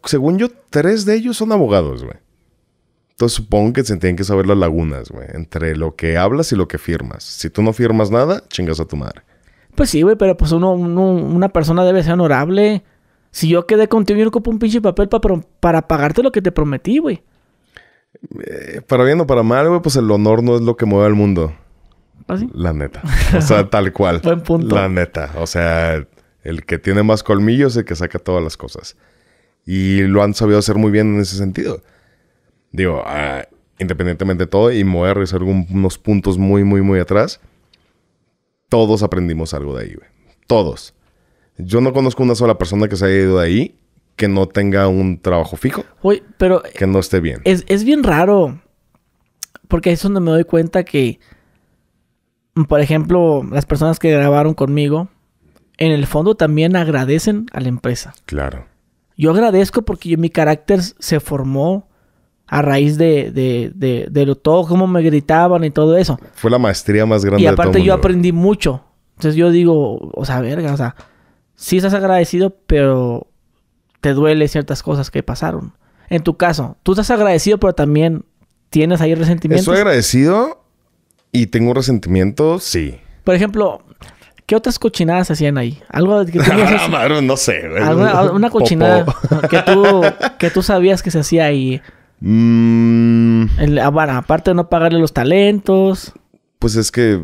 según yo, tres de ellos son abogados, güey. Entonces supongo que se tienen que saber las lagunas, güey. Entre lo que hablas y lo que firmas. Si tú no firmas nada, chingas a tu madre. Pues sí, güey, pero pues una persona debe ser honorable. Si yo quedé contigo, yo no ocupo un pinche papel para pagarte lo que te prometí, güey. Eh, para bien o para mal, güey, pues el honor no es lo que mueve al mundo. ¿Ah, La neta. O sea, tal cual. Buen punto. La neta. O sea, el que tiene más colmillos es el que saca todas las cosas. Y lo han sabido hacer muy bien en ese sentido. Digo, ah, independientemente de todo, y mover es algunos puntos muy, muy, muy atrás. Todos aprendimos algo de ahí, güey. Todos. Yo no conozco una sola persona que se haya ido de ahí que no tenga un trabajo fijo. Oye, pero... Que no esté bien. Es, bien raro. Porque es donde me doy cuenta que, por ejemplo, las personas que grabaron conmigo, en el fondo también agradecen a la empresa. Claro. Yo agradezco porque mi carácter se formó a raíz de, de, lo, todo, cómo me gritaban y todo eso. Fue la maestría más grande. Y aparte yo aprendí mucho. Entonces yo digo, o sea, verga, o sea, sí estás agradecido, pero te duele ciertas cosas que pasaron. En tu caso, tú estás agradecido, pero también tienes ahí resentimientos. Estoy agradecido y tengo resentimiento, sí. Por ejemplo, ¿qué otras cochinadas hacían ahí? Algo que ah, no sé. una cochinada que tú, sabías que se hacía ahí. Mm. Ah, aparte de no pagarle los talentos. Pues es que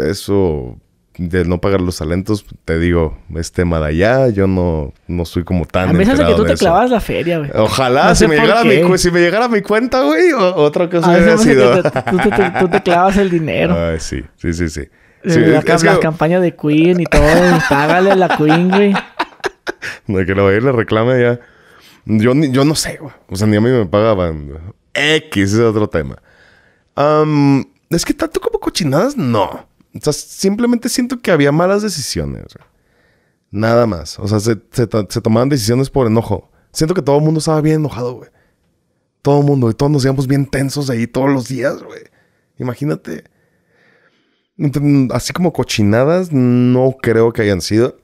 eso de no pagar los talentos, te digo, es tema de allá, yo no, no soy como tan. A veces que tú te clavas la feria, güey. Ojalá, si, me llegara a mi, cuenta, güey, otra cosa hubiera sido. tú, te, tú, te, clavas el dinero. Ay, sí, sí, sí, sí. Eh, la, campaña de Queen y todo, págale a la Queen, güey. No, que lo vaya y le reclame ya. Yo, yo no sé, güey. O sea, ni a mí me pagaban. X ese es otro tema. es que tanto como cochinadas, no sea, simplemente siento que había malas decisiones. Nada más. O sea, se, tomaban decisiones por enojo. Siento que todo el mundo estaba bien enojado, güey. Todo el mundo. Y todos nos íbamos bien tensos ahí todos los días, güey. Imagínate. Así como cochinadas, no creo que hayan sido.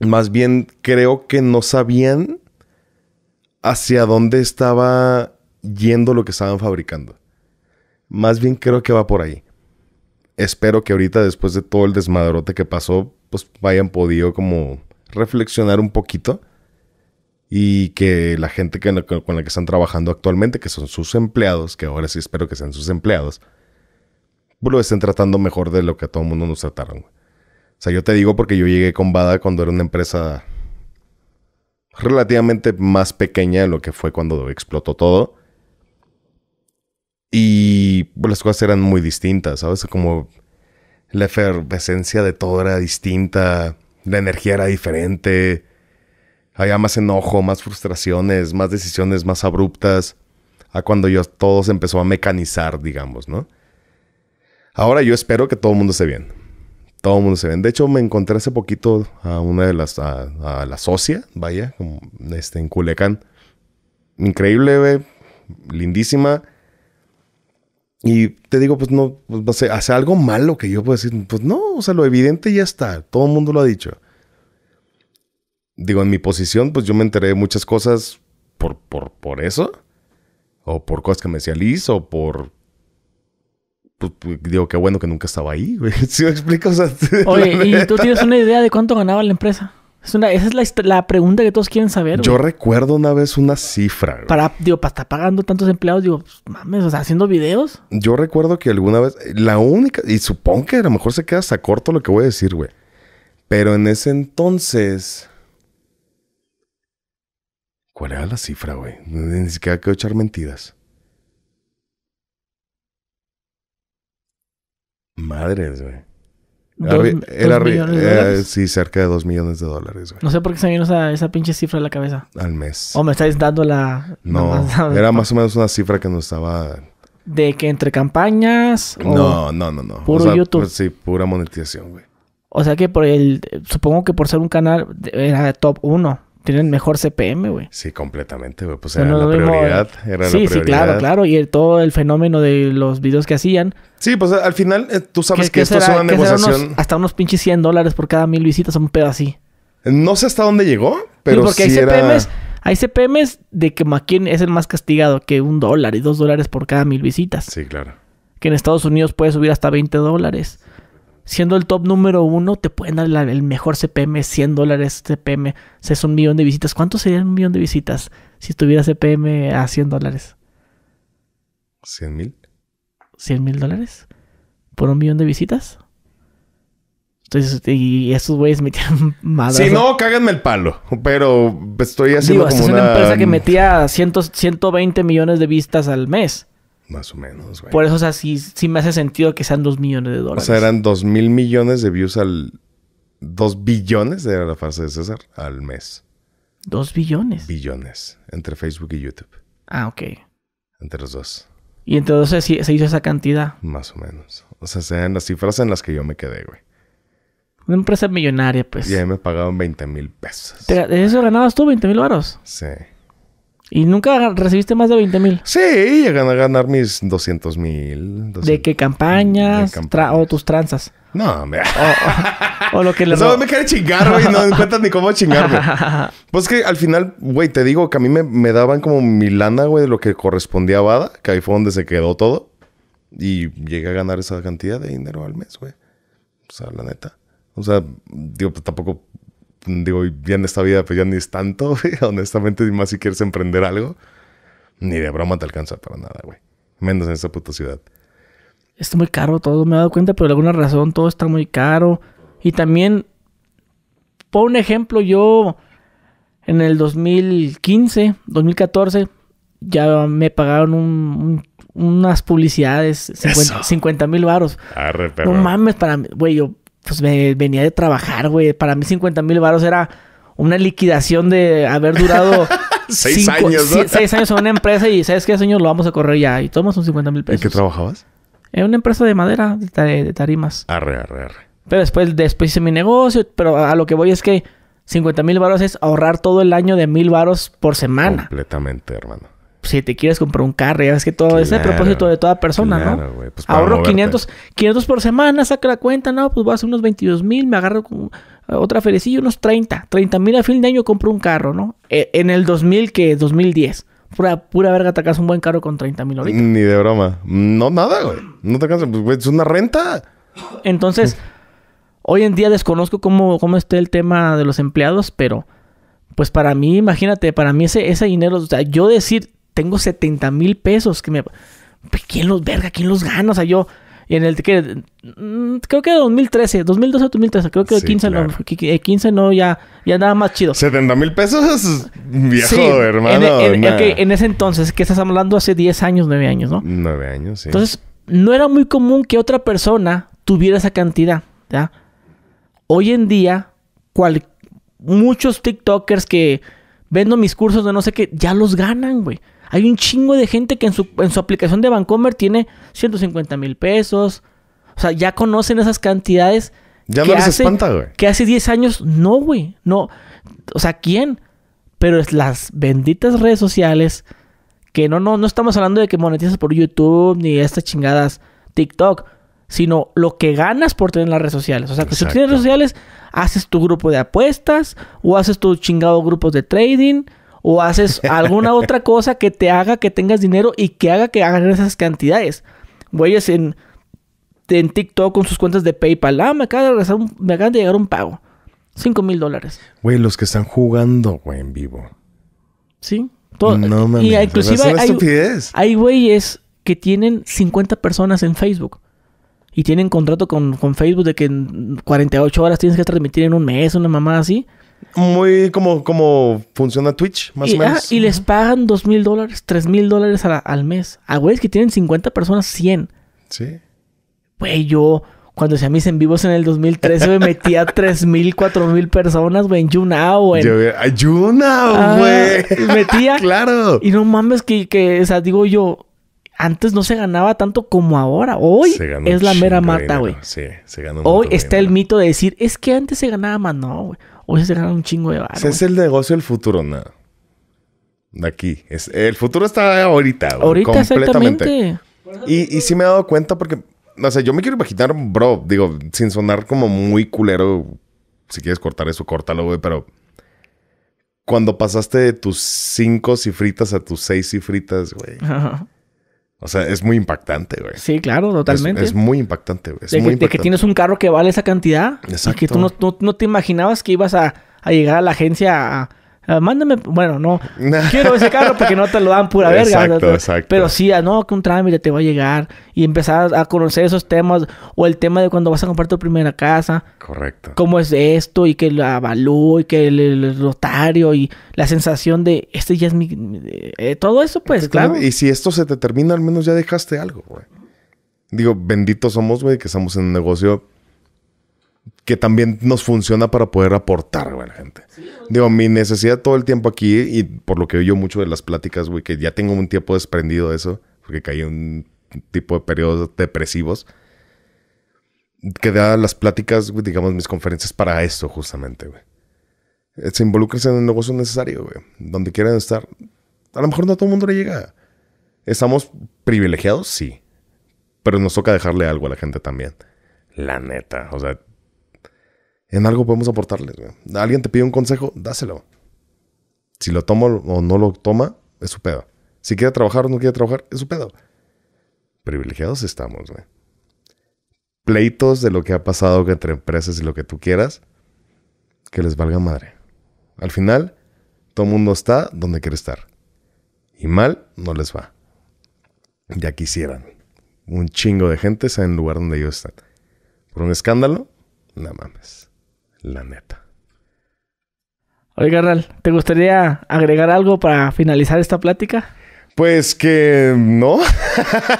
Más bien, creo que no sabían hacia dónde estaba yendo lo que estaban fabricando. Más bien creo que va por ahí espero que ahorita después de todo el desmadrote que pasó, pues hayan podido como reflexionar un poquito y que la gente que, con la que están trabajando actualmente, que son sus empleados, que ahora sí espero que sean sus empleados, lo estén tratando mejor de lo que a todo el mundo nos trataron. O sea, yo te digo porque yo llegué con Bada cuando era una empresa relativamente más pequeña de lo que fue cuando explotó todo. Y pues, las cosas eran muy distintas, ¿sabes? Como la efervescencia de todo era distinta, la energía era diferente, había más enojo, más frustraciones, más decisiones más abruptas, a cuando yo todo se empezó a mecanizar, digamos, ¿no? Ahora yo espero que todo el mundo esté bien. Todo el mundo se bien. De hecho, me encontré hace poquito a una de las, a, la socia, vaya, este, en Culecán. Increíble, lindísima. Y te digo, pues no, pues, hace, algo malo que yo puedo decir, pues no, o sea, lo evidente ya está, todo el mundo lo ha dicho. Digo, en mi posición, pues yo me enteré de muchas cosas por, por, por eso, o por cosas que me decía Liz, o por pues, pues, digo, qué bueno que nunca estaba ahí, si me explico? Oye, ¿y tú tienes una idea de cuánto ganaba la empresa? esa es la, pregunta que todos quieren saber. Yo recuerdo una vez una cifra. Para, digo, para estar pagando tantos empleados, digo, pues, mames, o sea, haciendo videos. Yo recuerdo que alguna vez, la única, y supongo que a lo mejor se queda hasta corto lo que voy a decir, güey. Pero en ese entonces. ¿Cuál era la cifra, güey? Ni siquiera quiero echar mentiras. Madres, güey era, sí, cerca de 2 millones de dólares, güey. No sé por qué se me vino esa, pinche cifra a la cabeza. Al mes. O me estáis dando la... No, era más o menos una cifra que no estaba... De que entre campañas... No, no, no, no. Puro YouTube. Pues sí, pura monetización, güey. O sea que por el... Supongo que por ser un canal era top 1 tienen mejor CPM, güey. Sí, completamente, güey. Pues era la prioridad. sí, sí, claro, claro. Y todo el fenómeno de los videos que hacían. Sí, pues al final eh, tú sabes que, esto es una negociación. hasta unos pinches 100 dólares por cada mil visitas, un pedo así. No sé hasta dónde llegó, pero sí, porque hay CPMs, Hay CPMs de que McKinney es el más castigado, que un dólar y dos dólares por cada mil visitas. Sí, claro. Que en Estados Unidos puede subir hasta 20 dólares siendo el top número uno, te pueden dar el mejor CPM, 100 dólares CPM. O sea, es un millón de visitas. ¿Cuánto sería un millón de visitas si estuviera CPM a 100 dólares? ¿100 mil? ¿100 mil dólares? ¿Por un millón de visitas? Entonces, y esos güeyes metían madre. Si no, cáganme el palo. Pero estoy haciendo Digo, es una... empresa que metía 100, 120 millones de vistas al mes. Más o menos, güey. Por eso, o sea, sí, me hace sentido que sean dos millones de dólares. O sea, eran dos mil millones de views al... 2 billones era la fase de César al mes. ¿Dos billones? Billones. Entre Facebook y YouTube. Ah, ok. Entre los dos. Y entre los dos se hizo esa cantidad. Más o menos. O sea, sean las cifras en las que yo me quedé, güey. Una empresa millonaria, pues. Y ahí me pagaban 20 mil pesos. ¿De ¿Eso ganabas tú, 20 mil varos? Sí. ¿Y nunca recibiste más de 20 mil? Sí, llegan a ganar mis 200 mil. ¿De qué campañas? ¿O tus tranzas? No, me... o, lo que le... No, me quiere chingar, güey. No encuentras ni cómo chingarme. pues que al final, güey, te digo que a mí me, daban como mi lana, güey, de lo que correspondía a Bada. Que ahí fue donde se quedó todo. Y llegué a ganar esa cantidad de dinero al mes, güey. O sea, la neta. O sea, digo, pues, tampoco digo, ya en esta vida pues ya ni es tanto, güey. Honestamente, más si quieres emprender algo, ni de broma te alcanza para nada, güey. Menos en esta puta ciudad. Está muy caro todo, me he dado cuenta, pero de alguna razón todo está muy caro. Y también, por un ejemplo, yo en el 2015, 2014, ya me pagaron unas publicidades, 50 mil varos. No mames, para mí, güey, yo pues me venía de trabajar, güey. Para mí 50 mil varos era una liquidación de haber durado... seis años, ¿no? Seis años en una empresa y ¿sabes qué, años Lo vamos a correr ya. Y tomamos un 50 mil pesos. ¿En qué trabajabas? En una empresa de madera, de, tarimas. Arre, arre, arre. Pero después, después hice mi negocio. Pero a lo que voy es que 50 mil varos es ahorrar todo el año de mil varos por semana. Completamente, hermano si te quieres comprar un carro, ya ves que todo es el propósito de toda persona, ¿no? pues Ahorro 500, 500 por semana, saca la cuenta, no, pues voy a hacer unos 22 mil, me agarro eh, otra ferecilla, unos 30, 30 mil a fin de año compro un carro, ¿no? E, en el 2000 que 2010. Pura, pura verga, te un buen carro con 30 mil ahorita. Ni de broma. No, nada, güey. No te cansas Pues, es una renta. Entonces, hoy en día desconozco cómo, cómo esté el tema de los empleados, pero pues para mí, imagínate, para mí ese, ese dinero, o sea, yo decir, tengo 70 mil pesos que me... Pues, ¿Quién los verga? ¿Quién los gana? O sea, yo... En el que... Mm, creo que 2013, 2012 2013, creo que de 15, claro. Eh, no, 15 no, ya, ya nada más chido. 70 mil pesos, viejo e, hermano. En, en, ese entonces, que estás hablando hace 10 años, 9 años, ¿no? 9 años, sí. Entonces, no era muy común que otra persona tuviera esa cantidad, ¿ya? Hoy en día, cual, muchos TikTokers que vendo mis cursos de no sé qué, ya los ganan, güey. Hay un chingo de gente que en su, aplicación de Vancomer tiene 150 mil pesos. O sea, ya conocen esas cantidades. Ya lo güey. Que hace 10 años, no, güey. No. O sea, ¿quién? Pero es las benditas redes sociales que no, no, no estamos hablando de que monetizas por YouTube ni estas chingadas TikTok, sino lo que ganas por tener las redes sociales. O sea, que si tienes redes sociales, haces tu grupo de apuestas o haces tu chingado grupos de trading o haces alguna otra cosa que te haga que tengas dinero y que haga que hagan esas cantidades. Güeyes en, en TikTok con sus cuentas de PayPal. Ah, me acaban de, me llegar un pago. 5 mil dólares. Güey, los que están jugando, güey, en vivo. Sí. Todo. No mames. inclusive hay, hay güeyes que tienen 50 personas en Facebook. Y tienen contrato con, con, Facebook de que en 48 horas tienes que transmitir en un mes, una mamada así. Muy como, como funciona Twitch, más o menos. Ah, y les pagan dos mil dólares, tres mil dólares al mes. A güeyes que tienen 50 personas, 100. Sí. Güey, yo cuando hacía mis en vivos en el 2013, me metía 4 mil personas, güey, en YouNow, güey. Yo, YouNow, ah, güey. metía. claro. Y no mames que, que, o sea, digo yo, antes no se ganaba tanto como ahora. Hoy es la mera mata, güey. Sí, se Hoy está el mito de decir, es que antes se ganaba más. No, güey. Hoy se gana un chingo de barro. es el negocio del futuro, nada. De aquí. Es, el futuro está ahorita, güey. Ahorita, Exactamente. Y, y sí me he dado cuenta porque, o sea, yo me quiero imaginar, bro, digo, sin sonar como muy culero. Si quieres cortar eso, córtalo, güey, pero cuando pasaste de tus cinco cifritas a tus seis cifritas, güey. Ajá. O sea, es muy impactante, güey. Sí, claro, totalmente. Es, muy impactante, güey. Es de, muy que, impactante. de, tienes un carro que vale esa cantidad. Exacto. Y que tú no, no, te imaginabas que ibas a llegar a la agencia a Ah, mándame, bueno, no, quiero ese carro porque no te lo dan pura verga. Exacto, Pero sí, ah, no, que un trámite te va a llegar y empezar a conocer esos temas o el tema de cuando vas a comprar tu primera casa. Correcto. Cómo es esto y que la avalúo y que el, notario y la sensación de, este ya es mi... Eh, todo eso, pues, claro. Y si esto se te termina, al menos ya dejaste algo, güey. Digo, benditos somos, güey, que estamos en un negocio que también nos funciona para poder aportar, güey, gente. Digo, mi necesidad todo el tiempo aquí, y por lo que oigo mucho de las pláticas, güey, que ya tengo un tiempo desprendido de eso, porque caí en un tipo de periodos depresivos, que da las pláticas, digamos, mis conferencias para eso, justamente, güey. Eh, se involucren en el negocio necesario, güey, donde quieran estar. A lo mejor no a todo el mundo le llega. ¿Estamos privilegiados? Sí. Pero nos toca dejarle algo a la gente también. La neta. O sea, en algo podemos aportarles. Alguien te pide un consejo, dáselo. Si lo toma o no lo toma, es su pedo. Si quiere trabajar o no quiere trabajar, es su pedo. Privilegiados estamos, güey. Pleitos de lo que ha pasado entre empresas y lo que tú quieras, que les valga madre. Al final, todo el mundo está donde quiere estar. Y mal no les va. Ya quisieran. Un chingo de gente sea en el lugar donde ellos están. Por un escándalo, no mames la neta. Oiga, ¿te gustaría agregar algo para finalizar esta plática? Pues que no.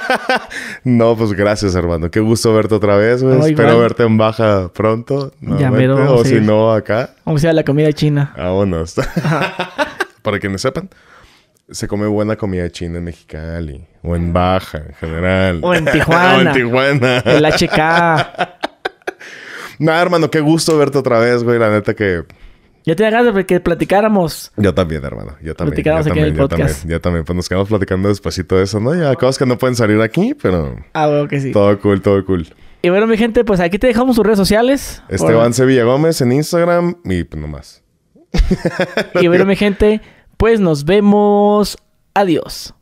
no, pues gracias, hermano. Qué gusto verte otra vez, Espero verte en baja pronto. Ya mero, o si no, acá. O sea, la comida china. Ah, bueno. para quienes sepan, se come buena comida china en Mexicali. O en baja, en general. O en Tijuana. o en Tijuana. El HK. Nada, hermano, qué gusto verte otra vez, güey. La neta que. ya tenía ganas de que platicáramos. Yo también, hermano. Yo también. Platicáramos en el podcast. también, también. Pues nos quedamos platicando despacito eso, ¿no? Ya cosas que no pueden salir aquí, pero. Ah, bueno, que sí. Todo cool, todo cool. Y bueno, mi gente, pues aquí te dejamos sus redes sociales. Esteban Sevilla Gómez en Instagram y pues nomás. y bueno, mi gente, pues nos vemos. Adiós.